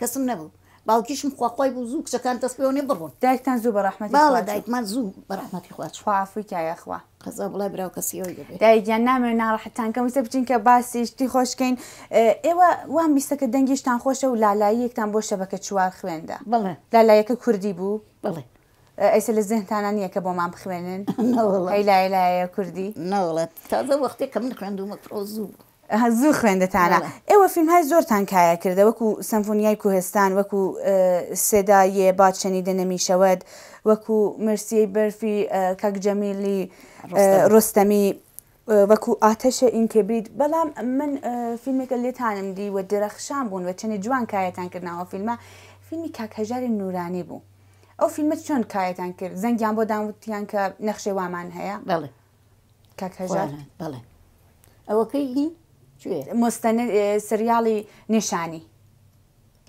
کەسم نەبوو باوکیشم خواخوای بوو زوو کچەکان دەستپێنێ بڕۆن دایکتان زوو بەڕحمەتی باڵە دایکمان زوو بەڕحمەتی خوافویکایەخوا قەزا بڵای براو کەسیەوە دەبێت دایگیان نامێ ناڕەحەتان کەم وسە بچین کە باسی شتی خۆشکەین ئێوە وام بیستە کە دەنگیشتان خۆشە و لالاییەکتان بۆ شەبەکە چوار خوێندا بڵێ لالایەکە کوردی بوو بڵێ ئەیسە لە زیهتانان نییە کە بۆ مام بخوێنن هەیلایلایە کوردی کم تازه وەختی کە من ها فرۆزوو. زوو خوێندەتانە ئێوە فیلم های زۆرتان کایە کردە وەکو سمفۆنیای کوهستان وەکو سێدایە باچەنی و وەکو مرسی بەرفی کەک و ڕستەمی وەکو ئاتەشە ئینکەبیت بەڵام من فیلمێکە لێتانم دی و درخشان بوون و چەنی جوان کایەتان کردنەوە فیلمە فیلمی کاک نورانی بوو. ئەو فیلمە چۆن کایەتان کرد زەنگیان بۆ داوتیان کە نەخشێ وامان هەیە بڵێ کاکەژار بڵێ ئەوەکەی مستەن سریاڵی نیشانی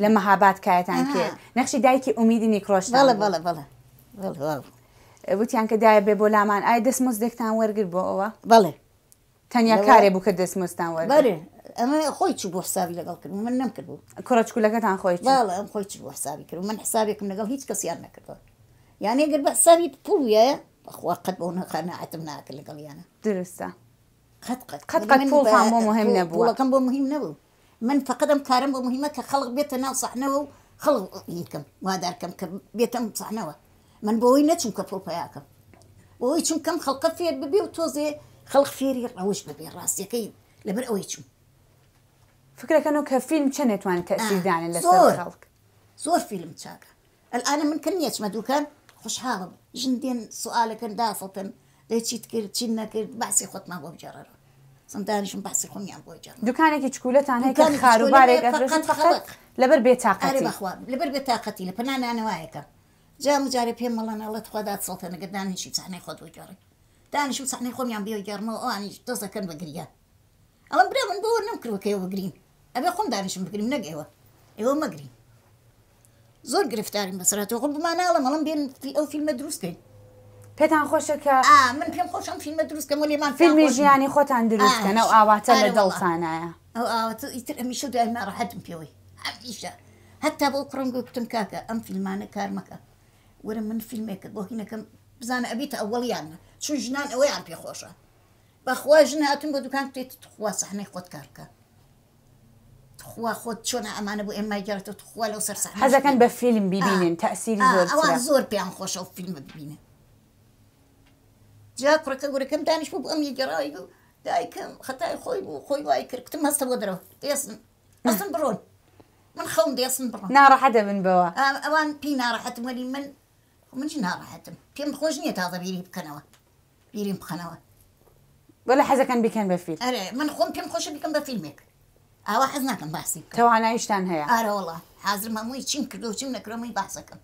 لە مەهابات کایەتان کرد نەخشی دایکی ئومیدی نیکرۆش بڵێ بڵێ بڵێ وتیان کە دایە بێ بۆ لامان ئای دەستمۆز دێکتان وەرگرت بۆ ئەوە بڵێ تەنیا کارێ بوو کە دەستمۆستان وەرگێ اما خوي تشبو حسابي لقال من نم كربو كره تقول لك عن خوي والله ام خوي تشبو حسابي كربو يعني من حسابي كم لقال هيك كسي انا يعني قرب حسابي بول يا اخوا قد بون قناعت عتمنا اللي قال يانا درسته قد قد قد يعني قد بول فهم مهم نبو والله كم بو مهم نبو من فقدم كارم بو مهمه كخلق بيتنا صحنه خلق يمكن دار كم بيتم صحنه من بوينتكم كفول فياكم بويتكم كم خلق في ببي وتوزي خلق فيري روش ببي راسي كي لبر اويتكم فكرة كانوا كفيلم كان يتوان تأثير آه. يعني لسر خلق زور فيلم تشاكا الآن من كان يتمدو كان خوش حارب جندين سؤال كان داسة ليتشي تكير تشينا كير بعسي خط ما بو بجرر صندانيش من بعسي خم يعبو بجرر دوكانك يتشكولة تانيك دوكان خارو باريك فقط فقط لبر بيتاقتي أريب أخوان لبر بيتاقتي لبنانا أنا وايكا جا مجاري بهم الله أنا الله تخوى دات صوتنا قدان هنشي تحني خط بجرر دان شو صحني خم يعبو بجرر ما أو أنا دوزا كان بقريا أنا برا من بور نمكر وكيو بقرين ابي خون دانش بگریم نگه إيوة. و إيوة ایو مگریم زۆر گرفتارین بەسرات و خڵبمانناڵە مەڵم بێن ئەو فیلمە دروستکەین پێتان آه من پێم خۆشم فیلمە دروستکەم لێمان فیلمی ژیانی خۆتان دروستکەن ئەو ئاواتە لە دڵخانایە ئەو ئاواتە ئیتر ئەمیش دایما ڕحەتم پێوەی ئەمیشە هەتا بۆ کڕنگ لك کتم ام ئەم فیلمانە کار مەکە وەرە من فیلمێکە بۆ هینەکەم بزانە ئەبیتە ئەوڵیانە چون ژنان ئەوەیان پێخۆشە بەخوا ژن هاتون بۆ دوکان تێت خوا سەحنەی خۆت کارکە تخوا خود شون امان بو اما جرت تخوا لو صرصح هذا كان بفيلم ببينن آه. تاثير آه. زور اه زور بيان خوش او فيلم ببينن جا كرك قولك كم دانش بو امي جرايو دايكم خطاي خوي بو خوي واي كرك تم هسه بدره ياسن اصلا برون من خوم دي اصلا برون نار حدا من بوا آه اوان بي نار حتم ولي من من نار حتم بي بيم خوجني تاضر بيري بكنوا بيري بخنوا ولا حزا كان بكان بفيلم اري من خوم بيم خوش بكم بفيلمك بحثی حەز تو باسی تنها یا؟ آره والا حاضر مموی چین کردو چیم نەکرۆمەی باسەکەم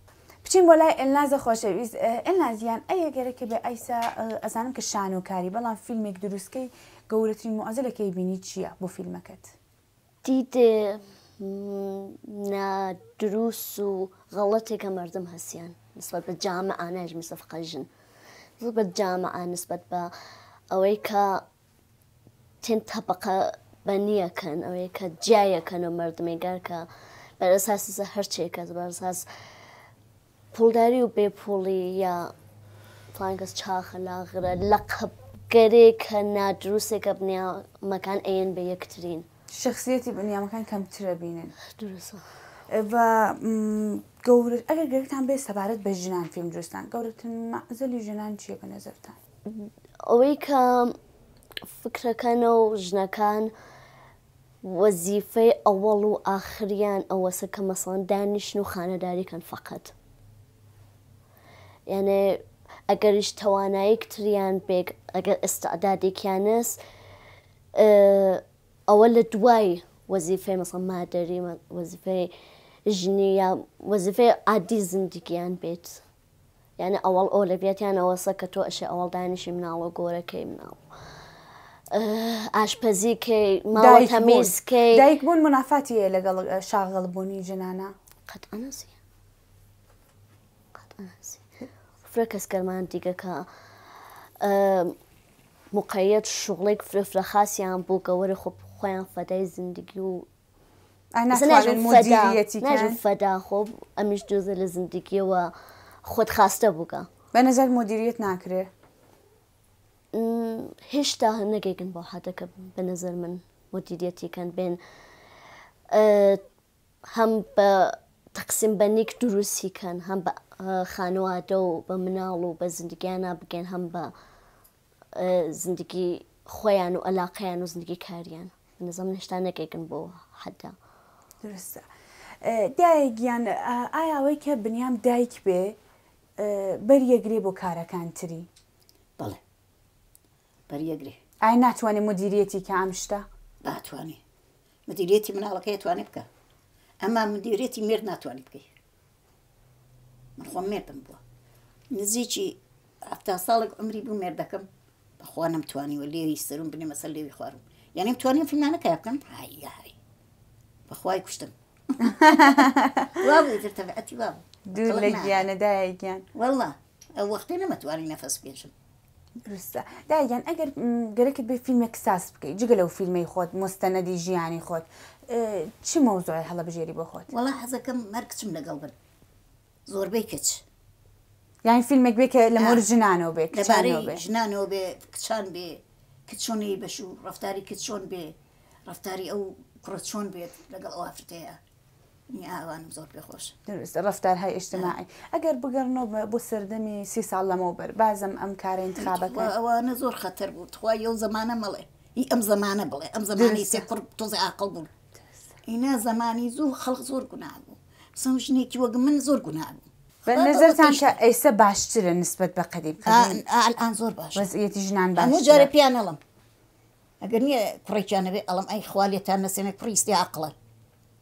بچین الناز خوشه ئەلنازە الناز ئەلنازیان ئەیە گەرەکە که به ایسا ازانم که شانو کاری بلا فیلم یک دروس که دروستکەی گەورەترین که بینی با فیلم کت دید دروس و غلطه که مردم هستیان نسبت به بە جامە ئانەژ مسەفقەژن نسبت به جامعه نسبت به اوی که تێن طبقه او یک کە کن و مردمێگەر هر بەر بر اساس بەساس پولداری و پولی یا فلان لقب که که لە که نادرووسێکە این به شخصیتی یەکترین شخصیەتی مکان کەمترە بینن درسته و اگر ئەگەر هم به سبارت به جنان فیلم درستان گورت مەزەلی جنان چیه به نظرتن؟ اوی که فکرەکەن و وەزیفەی ئەوەڵ و ئاخریان ئەوەسە کە مەسان دانیشن و خانەداریکەن فقط یانێ ئەگەریش تەوانایەک تریان بێک ئەگەر ئێستاعدادێکیانس ئەوە لە دوای وەزیفەی مەسان مادەری وەزیفەی ژنی یا وەزیفەی عادی زندگییان بێت یانە ئەوەڵ ئۆلەبیەتیان ئەوەسە کە تۆ ئەشێ ئەوەڵ دانیشی مناڵە گۆرەکەی مناڵ. ئاشپەزی کەی ماوەتەمیزکەی دایک بوون منافاتیە لەگەڵ شاغڵ بوونی جنانە قەت ئەنسی فرە کەسکەرمان دیگەکە مقەت شغڵێک فرفرە خاصیان بوو گەوەری خۆ خۆیان فەدای زندگی و فەدا خۆب ئەمیش دۆزە لە زندگیەوە خۆت خاستە بووکە بە نەزەر مدیریت ناکرێت هێشتا هەنەگەگن بۆ حاتەکە بە نظر من مدیریەتیکەن بێن هەم بە تەقسیم بە نیک دروستیکەن هەم بە خانوادە و بە مناڵ و بە زیندگیانە بگەن هەم بە زندگی خۆیان و ئەلاقیان و زندگی کاریان نظام هێشتا نەگەگن بۆ حدا درستە دایکیان ئایا ئەوەی کە بنیام دایک بێ بەریەگرێ بۆ کارەکان تری بەڵێ بەریەگرێ ئای ناتوانێ مدیریەتی کە ئامشتا ناتوانێ مدیریەتی مناڵەکەی توانێ بکە ئەما مدیریەتی مێر ناتوانێت بکەی من خۆم مێردم بووە نزییکی هەفتا ساڵێک ئەمری بوو مێردەکەم بەخوا نەمتوانیوە لێوی سرم بنێ مەسەر لێوی خوارم یعنی توانین فیلمانەکە بکەم هایی هایی بەخوای کوشتم وابوو تەبعەتی وابوو دوور لە گیانەدایە گیان وەڵە ئەو وەختی نەمەتوانی نەفەس پێشم دایان ئەگەر گەرەکت بێ فیلمێک ساس بکەیت جگە لەو فیلمی خۆت مستەنەدی ژیانی خۆت چی مەوزۆی هەڵە بژێری بۆ خۆت وڵا حەزەکەم مەرکچم لەگەڵ بن زۆربەی کچ یان فیلمێک بێکە لە مۆر ژنانەوە بێت لەبارەی ژنانەوە بێ کچان بێ کچۆنی بەش و ڕفتاری کچۆن بێ ڕفتاری ئەو کوڕە چۆن بێت لەگەڵ ئەو ئافرتەیە ئاوانم زۆر پێخۆش دروست ڕفتار های اجتماعی ئەگەر بگەڕنەوە بۆ سەردەمی سی ساڵ لەمەوبەر بازم ئەم کارە انتخابەکە ئەوانە زۆر خەتەر بوو خوا یو زمانە مەڵێ هی ئەم زمانە بڵێ ئەم زمانی سێ قڕ تۆزی عقل بوون ئینا زمانی زوو خەڵق زۆر گونابوو سم ژنێکی وەگ من زۆر گونابوو بە نظرتان کە ئەیسە باشترە نسبت بە قەدیب ئەلان زۆر باش وەزیەتی ژنان باش جارە پیانەڵم ئەگەر نییە کوڕێکیانەوێ ئەڵم ئەی خوالێتان نەسێنە کوڕیستی عقلە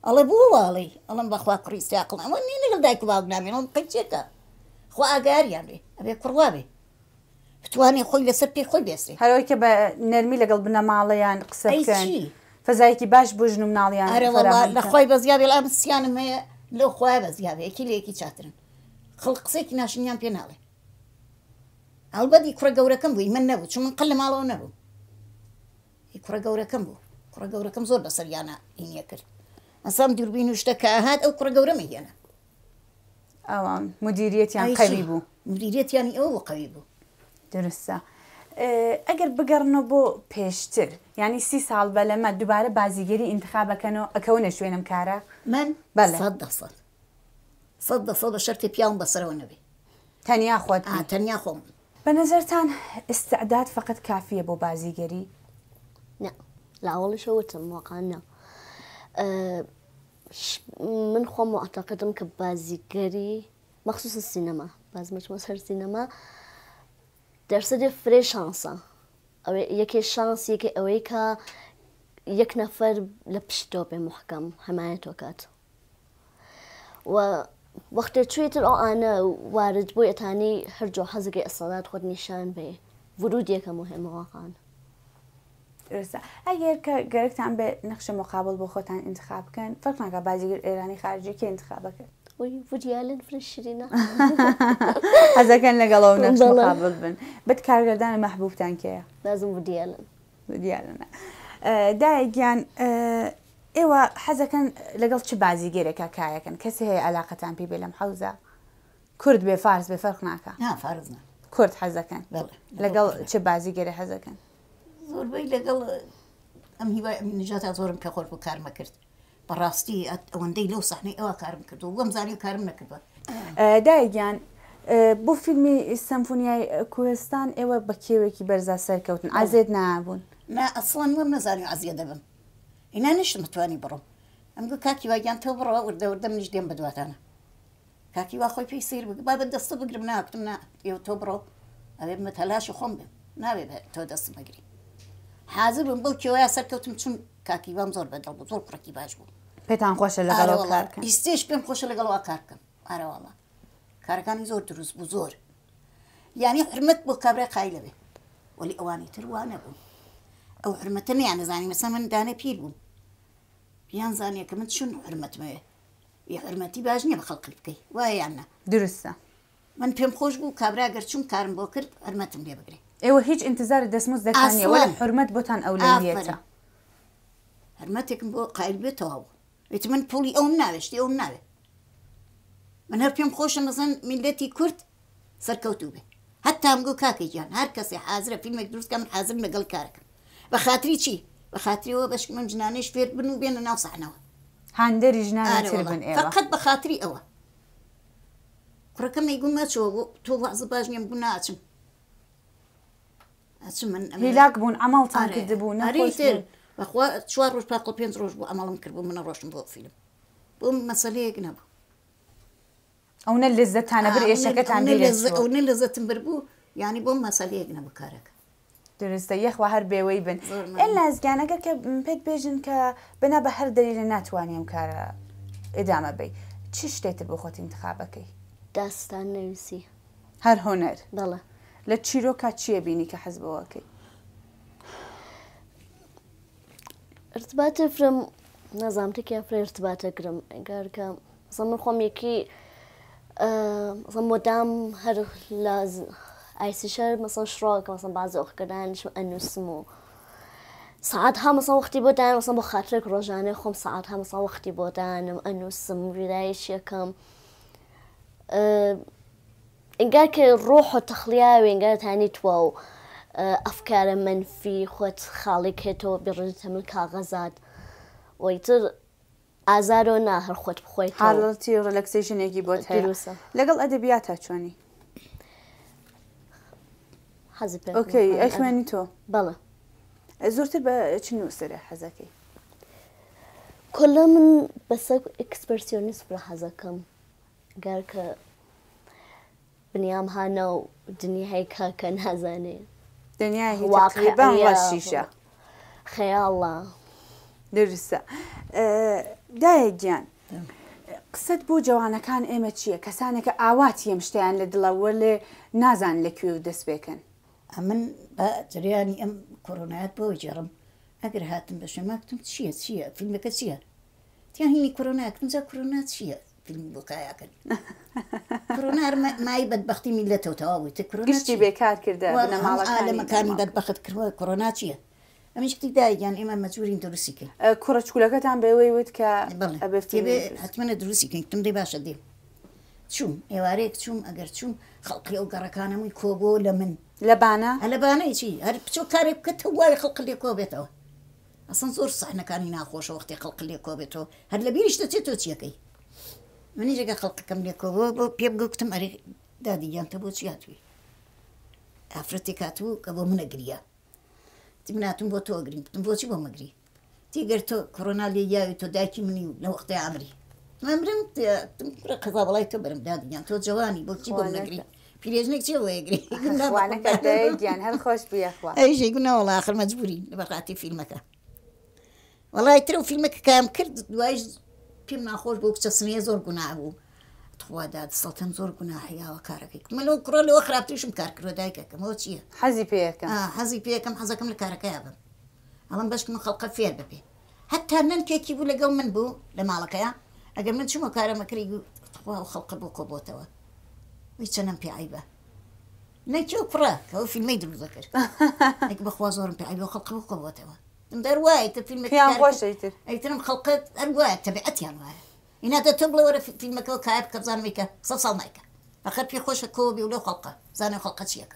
ئەڵە بووواڵی ئەڵم بەخوا کریسیاقڵ ئەمە نی لەگەڵ دایک باڵ نامێنم قچێتە خوا ئاگاریان بێ ئەبێ کوڕواابێ بتوانێ خۆی لەسەر پێی خۆی بێسێ هەرەوەی کە بە نەرمی لەگەڵ بنەماڵەیان قسەی فەزایکی باش بژن و ناڵیان لە خۆی بەزیابێ ئەم سیانم هەیە لەو خخوای بەزیابێکی لەیەکی چاترن خڵ قسێکی ناشنیان پێ ناڵێ ئەلبەدی کوڕە گەورەکەم بووی من نەبوو چون من قل لە ماڵەوە نەبوو کوڕە گەورەکەم بوو کوڕە گەورەکەم زۆر بەسەریانە ئینیە کرد ئەسام دووربین و شتەکە هاات ئەو کوڕ گەورەمە هێنە ئەوان مدیریەتیان قەوی بوو مدیریەتیانی ئەوە قەوی بوو درستە ئەگەر بگەڕنەوە بۆ پێشتر ینی سی ساڵ بە لەمە دووبارە بازیگەری انتخابەکەنەوە ئەکەونە شوێنم کارە من بەسەد سەد دەسە بە شەرتی پیاون بەسەرەوە نەبێ تەنیا خۆت تەنیا خۆم بە نظرتان استعداد فقط کافیە بۆ بازیگەری لاوەڵشەوەتم واقعە من خۆم و عتاقدم کە بازیگەری مەخصوص سینەما بازمەچمە سەر سینەما دەرسێ فرێ شانسە ئەوێ یەکێ شانس یەکێ ئەوەی کە یەک نەفەر لە پشتۆ بێ محکەم هەمایە تۆکات و وەختێ چێتر ئەو ئانە وارد بۆ ئەتانی هەرجۆ حەزگەی ئەسەڵات خۆت نیشان بێ ورودیەکە مهمەوەقان. درسته اگر که به نقش مقابل با خۆتان انتخاب کن، فرق فەرناکە بازیگر ایرانی خارجی که انتخاب کە نه از فرشرینە حەزەکەن و نقش مقابل بن بد بەت کارگەردان لازم که؟ نازم ودیالن ودیالنە ایوا ئێوە کن لەگەڵ چه که بازیگەرێکە کایەکەن کسی هی علاقه تن پی بیلم حوزه کرد به فارس نه نه، نه کرد کورد حەزەکەن لەگەڵ چه بازیگەرە کن؟ زۆربەی لەگەڵ ئەم هیوای ئەمی نجات زۆرم کە خۆر بۆ کارمە کرد بەڕاستی ئەوەندەی لەو سەحنەی ئەوە کارم کرد و وەمزانی و کارم نەکردوە دایگیان بۆ فیلمی سەمفۆنیای کوهستان ئێوە بە کێوێکی بەرزا سەرکەوتن ئازێت نابوون نا ئەسڵان وەم نەزانانی ئازیە دەبم ئینا نشم توانی بڕۆم ئەم دوو کاکی واگیان تۆ بڕەوە وردەوردەم نیش دێم بدواتانە کاکی وا خۆی پێی سیر بگە با بە دەستە بگرم ناکتم نا ئێوە تۆ بڕۆ ئەوێ مەتەلاشی خۆم بم ناوێ تۆ دەست بگرین حاضر بم بەو کێوەیە سەرکەوتم چون کاکی بام زۆر بەدڵ بۆ زۆر پڕکی باش بوو پێتان خۆشە لەگەڵ کارکە ئیسێش پێم خۆشە لەگەڵەوە کارکەم ئاراوەڵە کارەکانی زۆر دروست بوو زۆر یعنی حرمت بۆ کابرای قای لەوێ وەلی ئەوانی تر وانە بوو ئەو حرمەتە نیان نزانانی مەسە من دانە پیر بووم بیان زانانیە کە من چون حرمەتمەوێ حرمەتی باش نییە بە خەڵقی بکەی وایە یاننا درستە من پێم خۆش بوو کابرا گەرچوون کارم بۆ کرد هەرمەتم لێ بگرێت ئێوە هیچ انتظار دەستموز دەکانیە وە حرمەت بۆتان ئەو لەێتە هەرمەتێکم بۆ قایل بێتەوە وێت من پوڵی ئەوم ناوێشتی ئەوم ناوێت من هەر پێم خۆشە مەزن میلەتی کورت سەرکەوتو بێ هەتام گو کاکەیان هەر کەسی حازرە فیلمێک دروستکە من حازم لەگەڵ کارەکەم بە خااتری چی بە خااتریەوە بەش من جنانەش فێر بن و بێنە ناو ساحنەوە هەندری ژناە فقط بە خااتری ئەوە کوڕەکەم ئەیگومە چۆ تۆ واز باش نیم بوو ناچم هیلاک بوون ئەمەڵتان کردبوون بەخوا چوار ڕۆژ پاقل پێنج ڕۆژ بوو ئەمەڵم کردبوو منە ڕۆشم بۆ فیلم بۆ مەسلەیەک نەبوو ئەوە لەزدەتانە بر ئێشەکەتان ئەوە لەزەتم بر بوو ینی بۆ مەسلەیەک نەبوو کارەکە درستە یەخوا هەر بێوەی بن ئەل لازگیانەکە کە پێت بێژن کە بنا بە هەر دەری لە ناتوانیم کارە ئێدامە بی چی شتێتە بۆ خۆت انتخابەکەی داستان نووسی هەر هۆنەر بەڵە لچیرو که چیه بینی که ارتباط که حەز ارتباط ارتباط فرم که فرێ ارتباتە گرم یکی زەمن مدام هر لازم هەر لە ئایسیشەر مەسەن شڕۆکە مثلا بعضی ئۆخکردانش کردنش و ساعت ها مثلا وقتی بودن مثلا بۆ خاترێک ڕۆژانە خوام ساعت ها مەسە وەختی بۆدانم یکم اه إن قال كي روحو تخليها إن قالت هاني تو آه، أفكار منفي خوت خاڵی کێتەوە بڕێتە من کاغەزات وەیتر ئازارۆ نا هەر خۆت بخۆیت حڵەتی ڕلەکسیژنێکی لقل ادبياتها شوني ئەدەبیاتە اوكي ايش ماني تو بلا زۆرتر بە شنو نووسرە حزكي كل من بس ئەکسپەرسیۆنیست بە حزكم قال کە بنیام هانە و دنیای کاکە نازانێ دنیاشیشە خەیاڵە درستە دایە گیان قسەت بۆ جوانەکان ئێمە چییە کەسانێکە ئاواتی ئەم شتیان لە دڵەوە لێ نازان لەکوێ و دەست بێکن من بە جریانی ئەم کۆرۆنایەت بۆ جێڕم ئەگەر هاتم بە شەماکتم چییە چییە فیلمەکە چییە؟ تیان هینی کۆرۆناکتم جا کۆرۆنا چییە؟ فیلمی بۆکایەکەن کرۆنار مای بەدبختی میلەتەوە تەواوی تکرشتی بێکار کردەمەکانی بەدبخت کردوە کۆرۆنا چییە؟ ئەمیشتی دایگیان ئێمە مەجوورین دروستی کرد کوڕە چکولەکەتان بێوەی وت کە حتممەە دروستی کنم دەی باشە دێ چوم ئێوارەیەک چوم ئەگەر چوم خەڵقی ئەو گەڕەکانەمووی کۆبۆ لە من لەبانە لەبانەی چی هەر پچۆ کارێک بکە وای خەڵق لێ کۆبێتەوە ئەسن زۆر ساحنەکانی ناخۆشە وەختی خەڵق لێ کۆبێتەوە هەر لە بیریشتە چێت تۆ چیەکەی منی جگە خەڵقەکەم لێکەوە بۆ پێ بگوتم ئەری دادیگیانتە بۆ چیاتوی ئافرەتی کاتبوو کە بۆ منە گریە تم ناتم بۆ تۆ گرین بتم بۆچی بۆ مەگری تیگەر تۆ کۆرۆنا لێ یاوی تۆ دایکی منی و لە وەختی ئامری مەمرم قەزا بەڵی تۆ بەرم دادیگیان تۆ جوانی بۆچی بۆ نەگری پیرێژنێک چێ وەیەگریان هەر خۆش بخوا ئەیژێ گوناوەڵ آخر مەجبوری لە بەقاتی فیلمەکە وڵای تر و فیلمەکە کام کرد دوایش پێم ناخۆش بۆ کچە سنێ زۆر گونابوو خوادا سەڵتەم زۆر گوناهیاوە کارەکەی منەوە کوڕە لەوە خراپتریشم کارکرۆ دایکەکەمەوە چییە حەزی پێەکەم حەزی پێەکەم حەزەکەم لە کارەکەی بم ئەڵم بەشت من خەڵقە فێر ببێ هەتا نەنکێکی بوو لەگەڵ من بوو لە ماڵەکەیە ئەگەر من چمە کارەمەکری خوا و خەڵقە بۆ کۆبتەوە وی چەنم پێعیبە نەکی کوڕە کەەوە فیلمی دروزەکرد بەخوا زۆرم پێعیبە خەڵقە بۆ کۆبتەوە ندير في المكان كيان قوش ايتر ايتر مخلقت ارواي تبعتي انواع إن هذا تبلو ورا في المكان كعب كزان ميكا صصل ميكا آخر في خوش كوبي ولو خلقة زان خلقة شيكا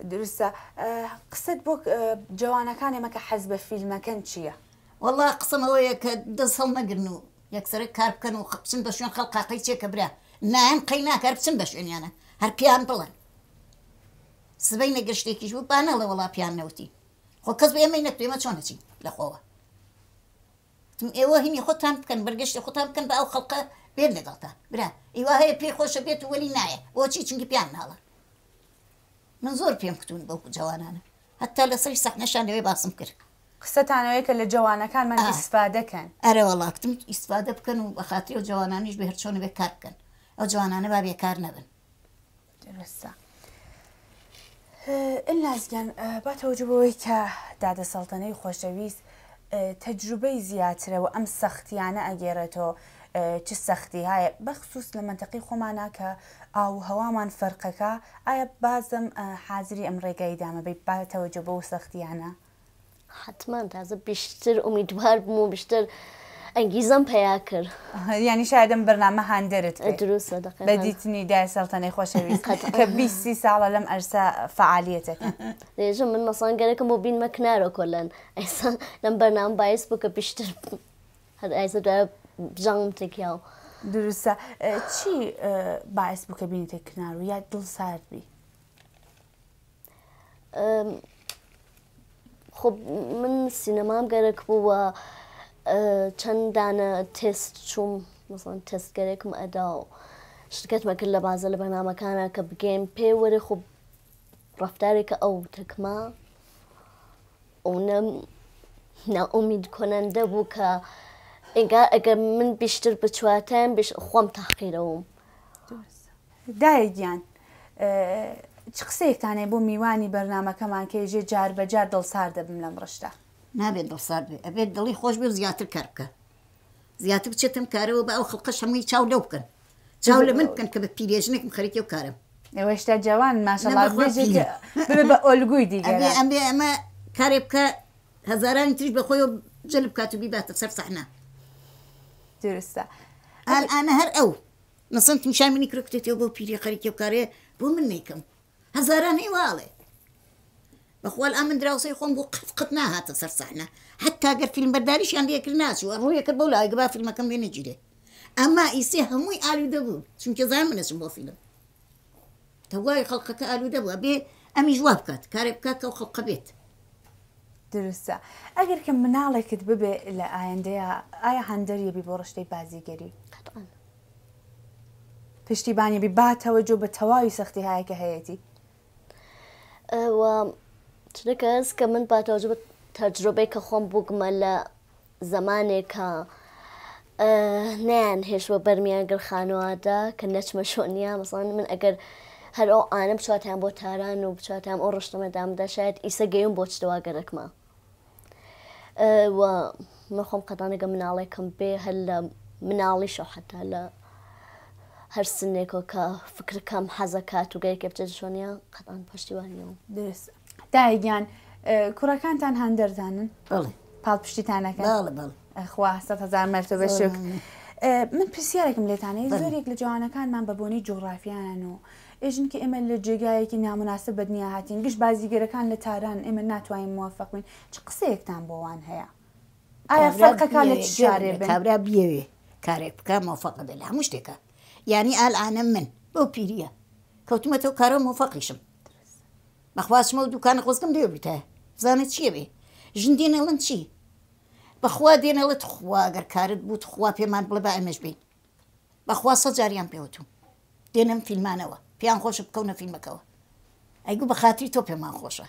درسة أه قصة بوك آه، جوانا كان مكا حزبة في المكان شيا والله قسم هو يك دصل مقرنو يكسر كارب كانوا خبسن بشون خلقة قيت شيكا برا نعم قينا كارب سن بشون يعني أنا هر بيان بلن سبينا قشتيكي شو بانا والله بيان نوتي خۆ کەس بە ئێمە نەکرێمە چۆن نەچین لەخۆوە ئێوە هیمی خۆتان بکەن بەرگشتی خۆتان بکەن بە ئەو خەڵقە بێن لەگەڵتان برا ئیوا هەیە پێی خۆشە بێت وەلی نایە بۆچی چنگی پیان ناڵە من زۆر پێم کتون بەو جوانانە هەتا لە سەری سەحنەشانەوەی باسم کرد قسەتانەوەی کە لە جوانەکان من ئیسفادەکەن ئەرە وڵاتم ئیسفادە بکەن و بەخاتری و جوانانیش بە هەرچۆن بێ کار بکەن ئەو جوانانە با بێکار نەبن درستە. ئلازگەن با تەوجبەوەی کە دادەسەڵتەنەی خۆشەویست تەجروبەی زیاترەوە ئەم سەختیانە ئەگێرێتەوە چ سەختی هاە بەخصوص لە منتەقی خۆمانە کە ئاو هەوامان فەرقەکە ئایا بازم حازری ئەم ڕێگای دامەبی باتەوەجە بە و سەختیانە حتمما تازە بیشتر ئومیدوار بم و بیشتر انگیزم پیا کرد یعنی برنامه هندرت بەرنامە هەندرت بە دیتنی دای سەڵتەنەی خۆشەویست کە بیسی ساڵە لم ارسا فعالیتەکە ێژم من مەسانگەرەکەم بۆ بینمە رو کۆلەن ایسا لەم برنامه باعث بوو کە پیشتر ئەیسە دوای بژانم تێکیاو دروستە چی باعث بوو کە بینیتە کنار رو یا دڵ سارد بی خب من گره گەرەک بو چەندانە تست چوم مثلان تستگەرێکم ئەدا و شتکەتمە کرد لە بازە لە بەنامەکانە کە بگەین پێ وەرە خوب ڕفتارێکە ئەو تەکما ئەوە ناومید کۆنەندە بوو کە ئێگا ئەگەر من بیشتر بچواتەم بش خۆم تاقیرەوەم دایگیان چ قسەیەکتانێ بۆ میوانی بەرنمەکەمان کێژێ جار بەجار دڵسار دەبم لەم ڕشتە. نابێت دڵسار بێ ئەبێت دڵی خۆش بێ زیاتر کار بکە زیاتر بچێتم کارەوە بە ئەو خەڵقەش هەمووی چاو لەو بکەن چاو لە من بکەن کە بە پیرێژنێکم خەریکی و کارم ئێوە هێشتا جوان ماشەڵڵاهێ بە ئۆلگوی دیگە ئەمێ ئەمە کارێ بکە هەزارانی تریش بە خۆی جلب کات و بیباتە سەر سەحنا درستە ئەلانە هەر ئەو نسنتم شامنی کرکتێت بۆ پیری خەریکی و کارێ بۆ من نیکەم هەزاران هیواڵێ بخوا الامن دراو سي خون بو قفقتناها تصرصحنا حتى قال في المبرداريش يعني ياكل ناس يكرناش ياكل بولا يقبا في المكان بين جدي اما يسي همو يالو دبو شنك زامن اسم بو فيلم تواي خلقك الو دبو ابي امي جوابكات كاكا وخلق بيت درسا كم درستە ئەگەر کە مناڵێکت ببێ لە ئاەندەیە ئایا هەندەریەبی بۆ ڕشتەی بازیگەری پشتیبانیبی باتەوەجو بە تەواوی سەختی هایەکە هەیەی اه، چونکە ئەس کە من پاتۆجب تەجربەی کە خۆم بووگمە لە زمانێکە نیان هێشوە بەرمیانگر خانوادا کە نەچمە شۆنییا مەسان من ئەگەر هەر ئەو ئاە بچاتیان بۆ تاران و بچاتیان ئەو ڕشتمەدامدا شاید ئیسە گەیم بۆ چتەوا گەرەکمە من خۆم قەدانەگە مناڵێکم بێ هەر لە مناڵی شەحتا لە هەر سنێکۆ کە فکرکەم حەزە کات و گەیکە بچێت شۆنیە قەتان پشتیوانیەوە درست دایگیان کوڕەکانتان هەندەردانن پاڵ پشتیتانەکەخواهزار مەرتۆ بەشک من پرسیارێکم لێتانەیە زۆرێک لە جوانەکانمان بە بۆنی جوغرافیانن و ئێژنکە ئێمە لە جێگایەکی نامناسب بەدنیا هاتین گشت بازیگەرەکان لە تاران ئێمە ناتوانین موفق بین چ قسەیەکتان بۆوان هەیە ئایا فەرقەکان لە شارێ کابرا بێوێ کارێک بکە مۆفەقە لە هەموو شتێکە ینی ئالعاە من بۆ پیریە کەوتمەەوە کارە مۆفەقیشم مەخوازمە و دوکانە خۆزگم لێ بتە زانە چیە بێ ژن دێنەڵەن چی بەخوا دێنەڵت خواگەر کارت بوو خوا پێمان بڵە بە ئەمەش بین بەخوا سە جاریان پێوتوم دێنم فیلمانەوە پێیان خۆش بکەونە فیلمەکەەوە ئەیگو بە خااتری تۆ پێمان خۆشە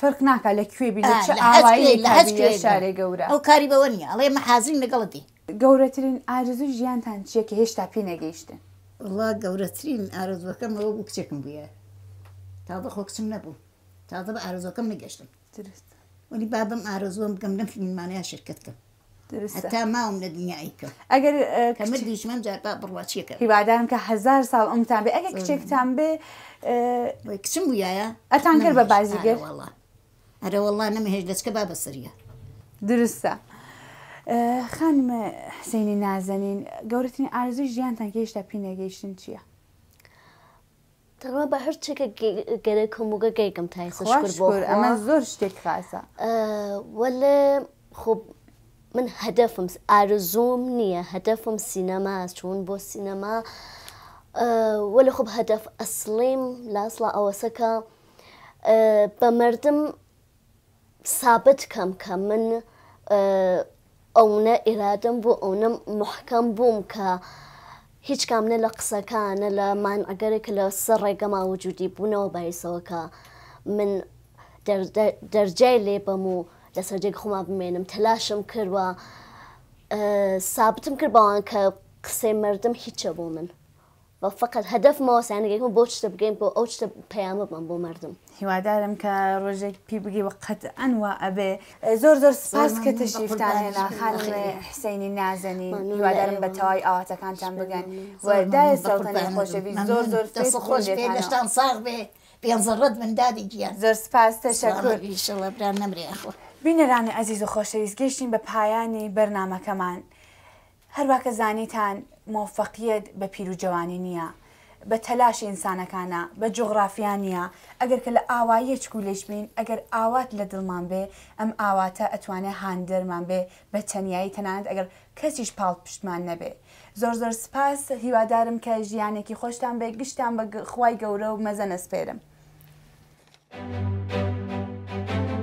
فرق ناکە لە کوێ شارێ گەورە ئەو کاری بەوە نیە ئەڵێ مە حازرین لەگەڵتی گەورەترین ئارزوی ژیانتان چیەکە هێشتا پێ نەگەیشتن وڵا گەورەترین ئارزوەکەم ئەوە بوو کچێکم بووە تازه خوکسم نبود تازه به عرضا کم نگشتم درست ولی بعدم عرضا هم کم نفی معنی شرکت کم درسته حتی ما هم دنیایی کم اگر کم دیش من جربا برواشی کم هی بعدم که هزار سال امتن به اگر کچکتم به کچم بویایا اتان کر به بازیگر آره والله آره والله نمیهش دست که باب سریا درسته خانم حسینی نازنین گەورەترین ئارزوی ژیانتان گەیشتا پێ نەگەیشتن چییە؟ تەنە بە هەر چێکە گەرە کۆموگە گەیگەم تایسەشکر بۆ ئەمە زۆر شتێک خاسە اه، وەلە خۆب من هەدەفم ئارزۆم نییە هەدەفم سینەما چوون بۆ سینەما اه، وەلە خۆب هەدەف ئەسلیم لاسڵە ئەوەسەکە اه، بە مردم سابت کەم کە من ئەوە ئێرادم بۆ ئەوە محکەم بووم کە هیچ کامنە لە قسەکانە لەمان ئەگەرێک لە سەر ڕێگەما وجودی بوونەوە بایسەوەکە من دەرجای لێبم و لەسەر جێک خۆما بمێنم تەلاشم کردوە سابتم کرد باوان کە قسەی مردم هیچە بۆ من. بە فقط هەدفمەوە سانگەکەم بۆ شتە بگەین بۆ ئەو شتە پەیامە بم بۆ مردم هیوادارم کە ڕۆژێک پی بگی وە قەت ئەنوا ئەبێ زۆر زۆر سپاس کە تەشریفتانێنا خانڵێ حسینی نازەنی هیوادارم بە تەواوی ئاواتەکانتان بگەن وەدای سەڵتەنی خۆشەوی زۆر زۆر خۆش لەشتان ساغ بێ پێنزڕت من دادی گیان زۆر سپاس تەشەکەشەوە بران نەمرێخۆ بینەرانی ئەزیز و خۆشەویست گەشتین بە پایانی بەرنمەکەمان هەروە کە زانیتان مۆفەقیت بە پیر و جوانی نییە بە تەلاش ئینسانەکانە بە جۆغرافیانە ئەگەر کە لە ئاواییە چکولێش بین ئەگەر ئاوات لە دڵمان بێ ئەم ئاواتە ئەتوانێت هاندەرمان بێ بە تەنایی تەنانەت ئەگەر کەسیش پاڵ پشتمان نەبێ. زۆر زۆر سپاس هیوادارم کە ژیانێکی خۆشتان بێ گشتان بە خی گەورە و مەزە نەسپێرم. Thank you.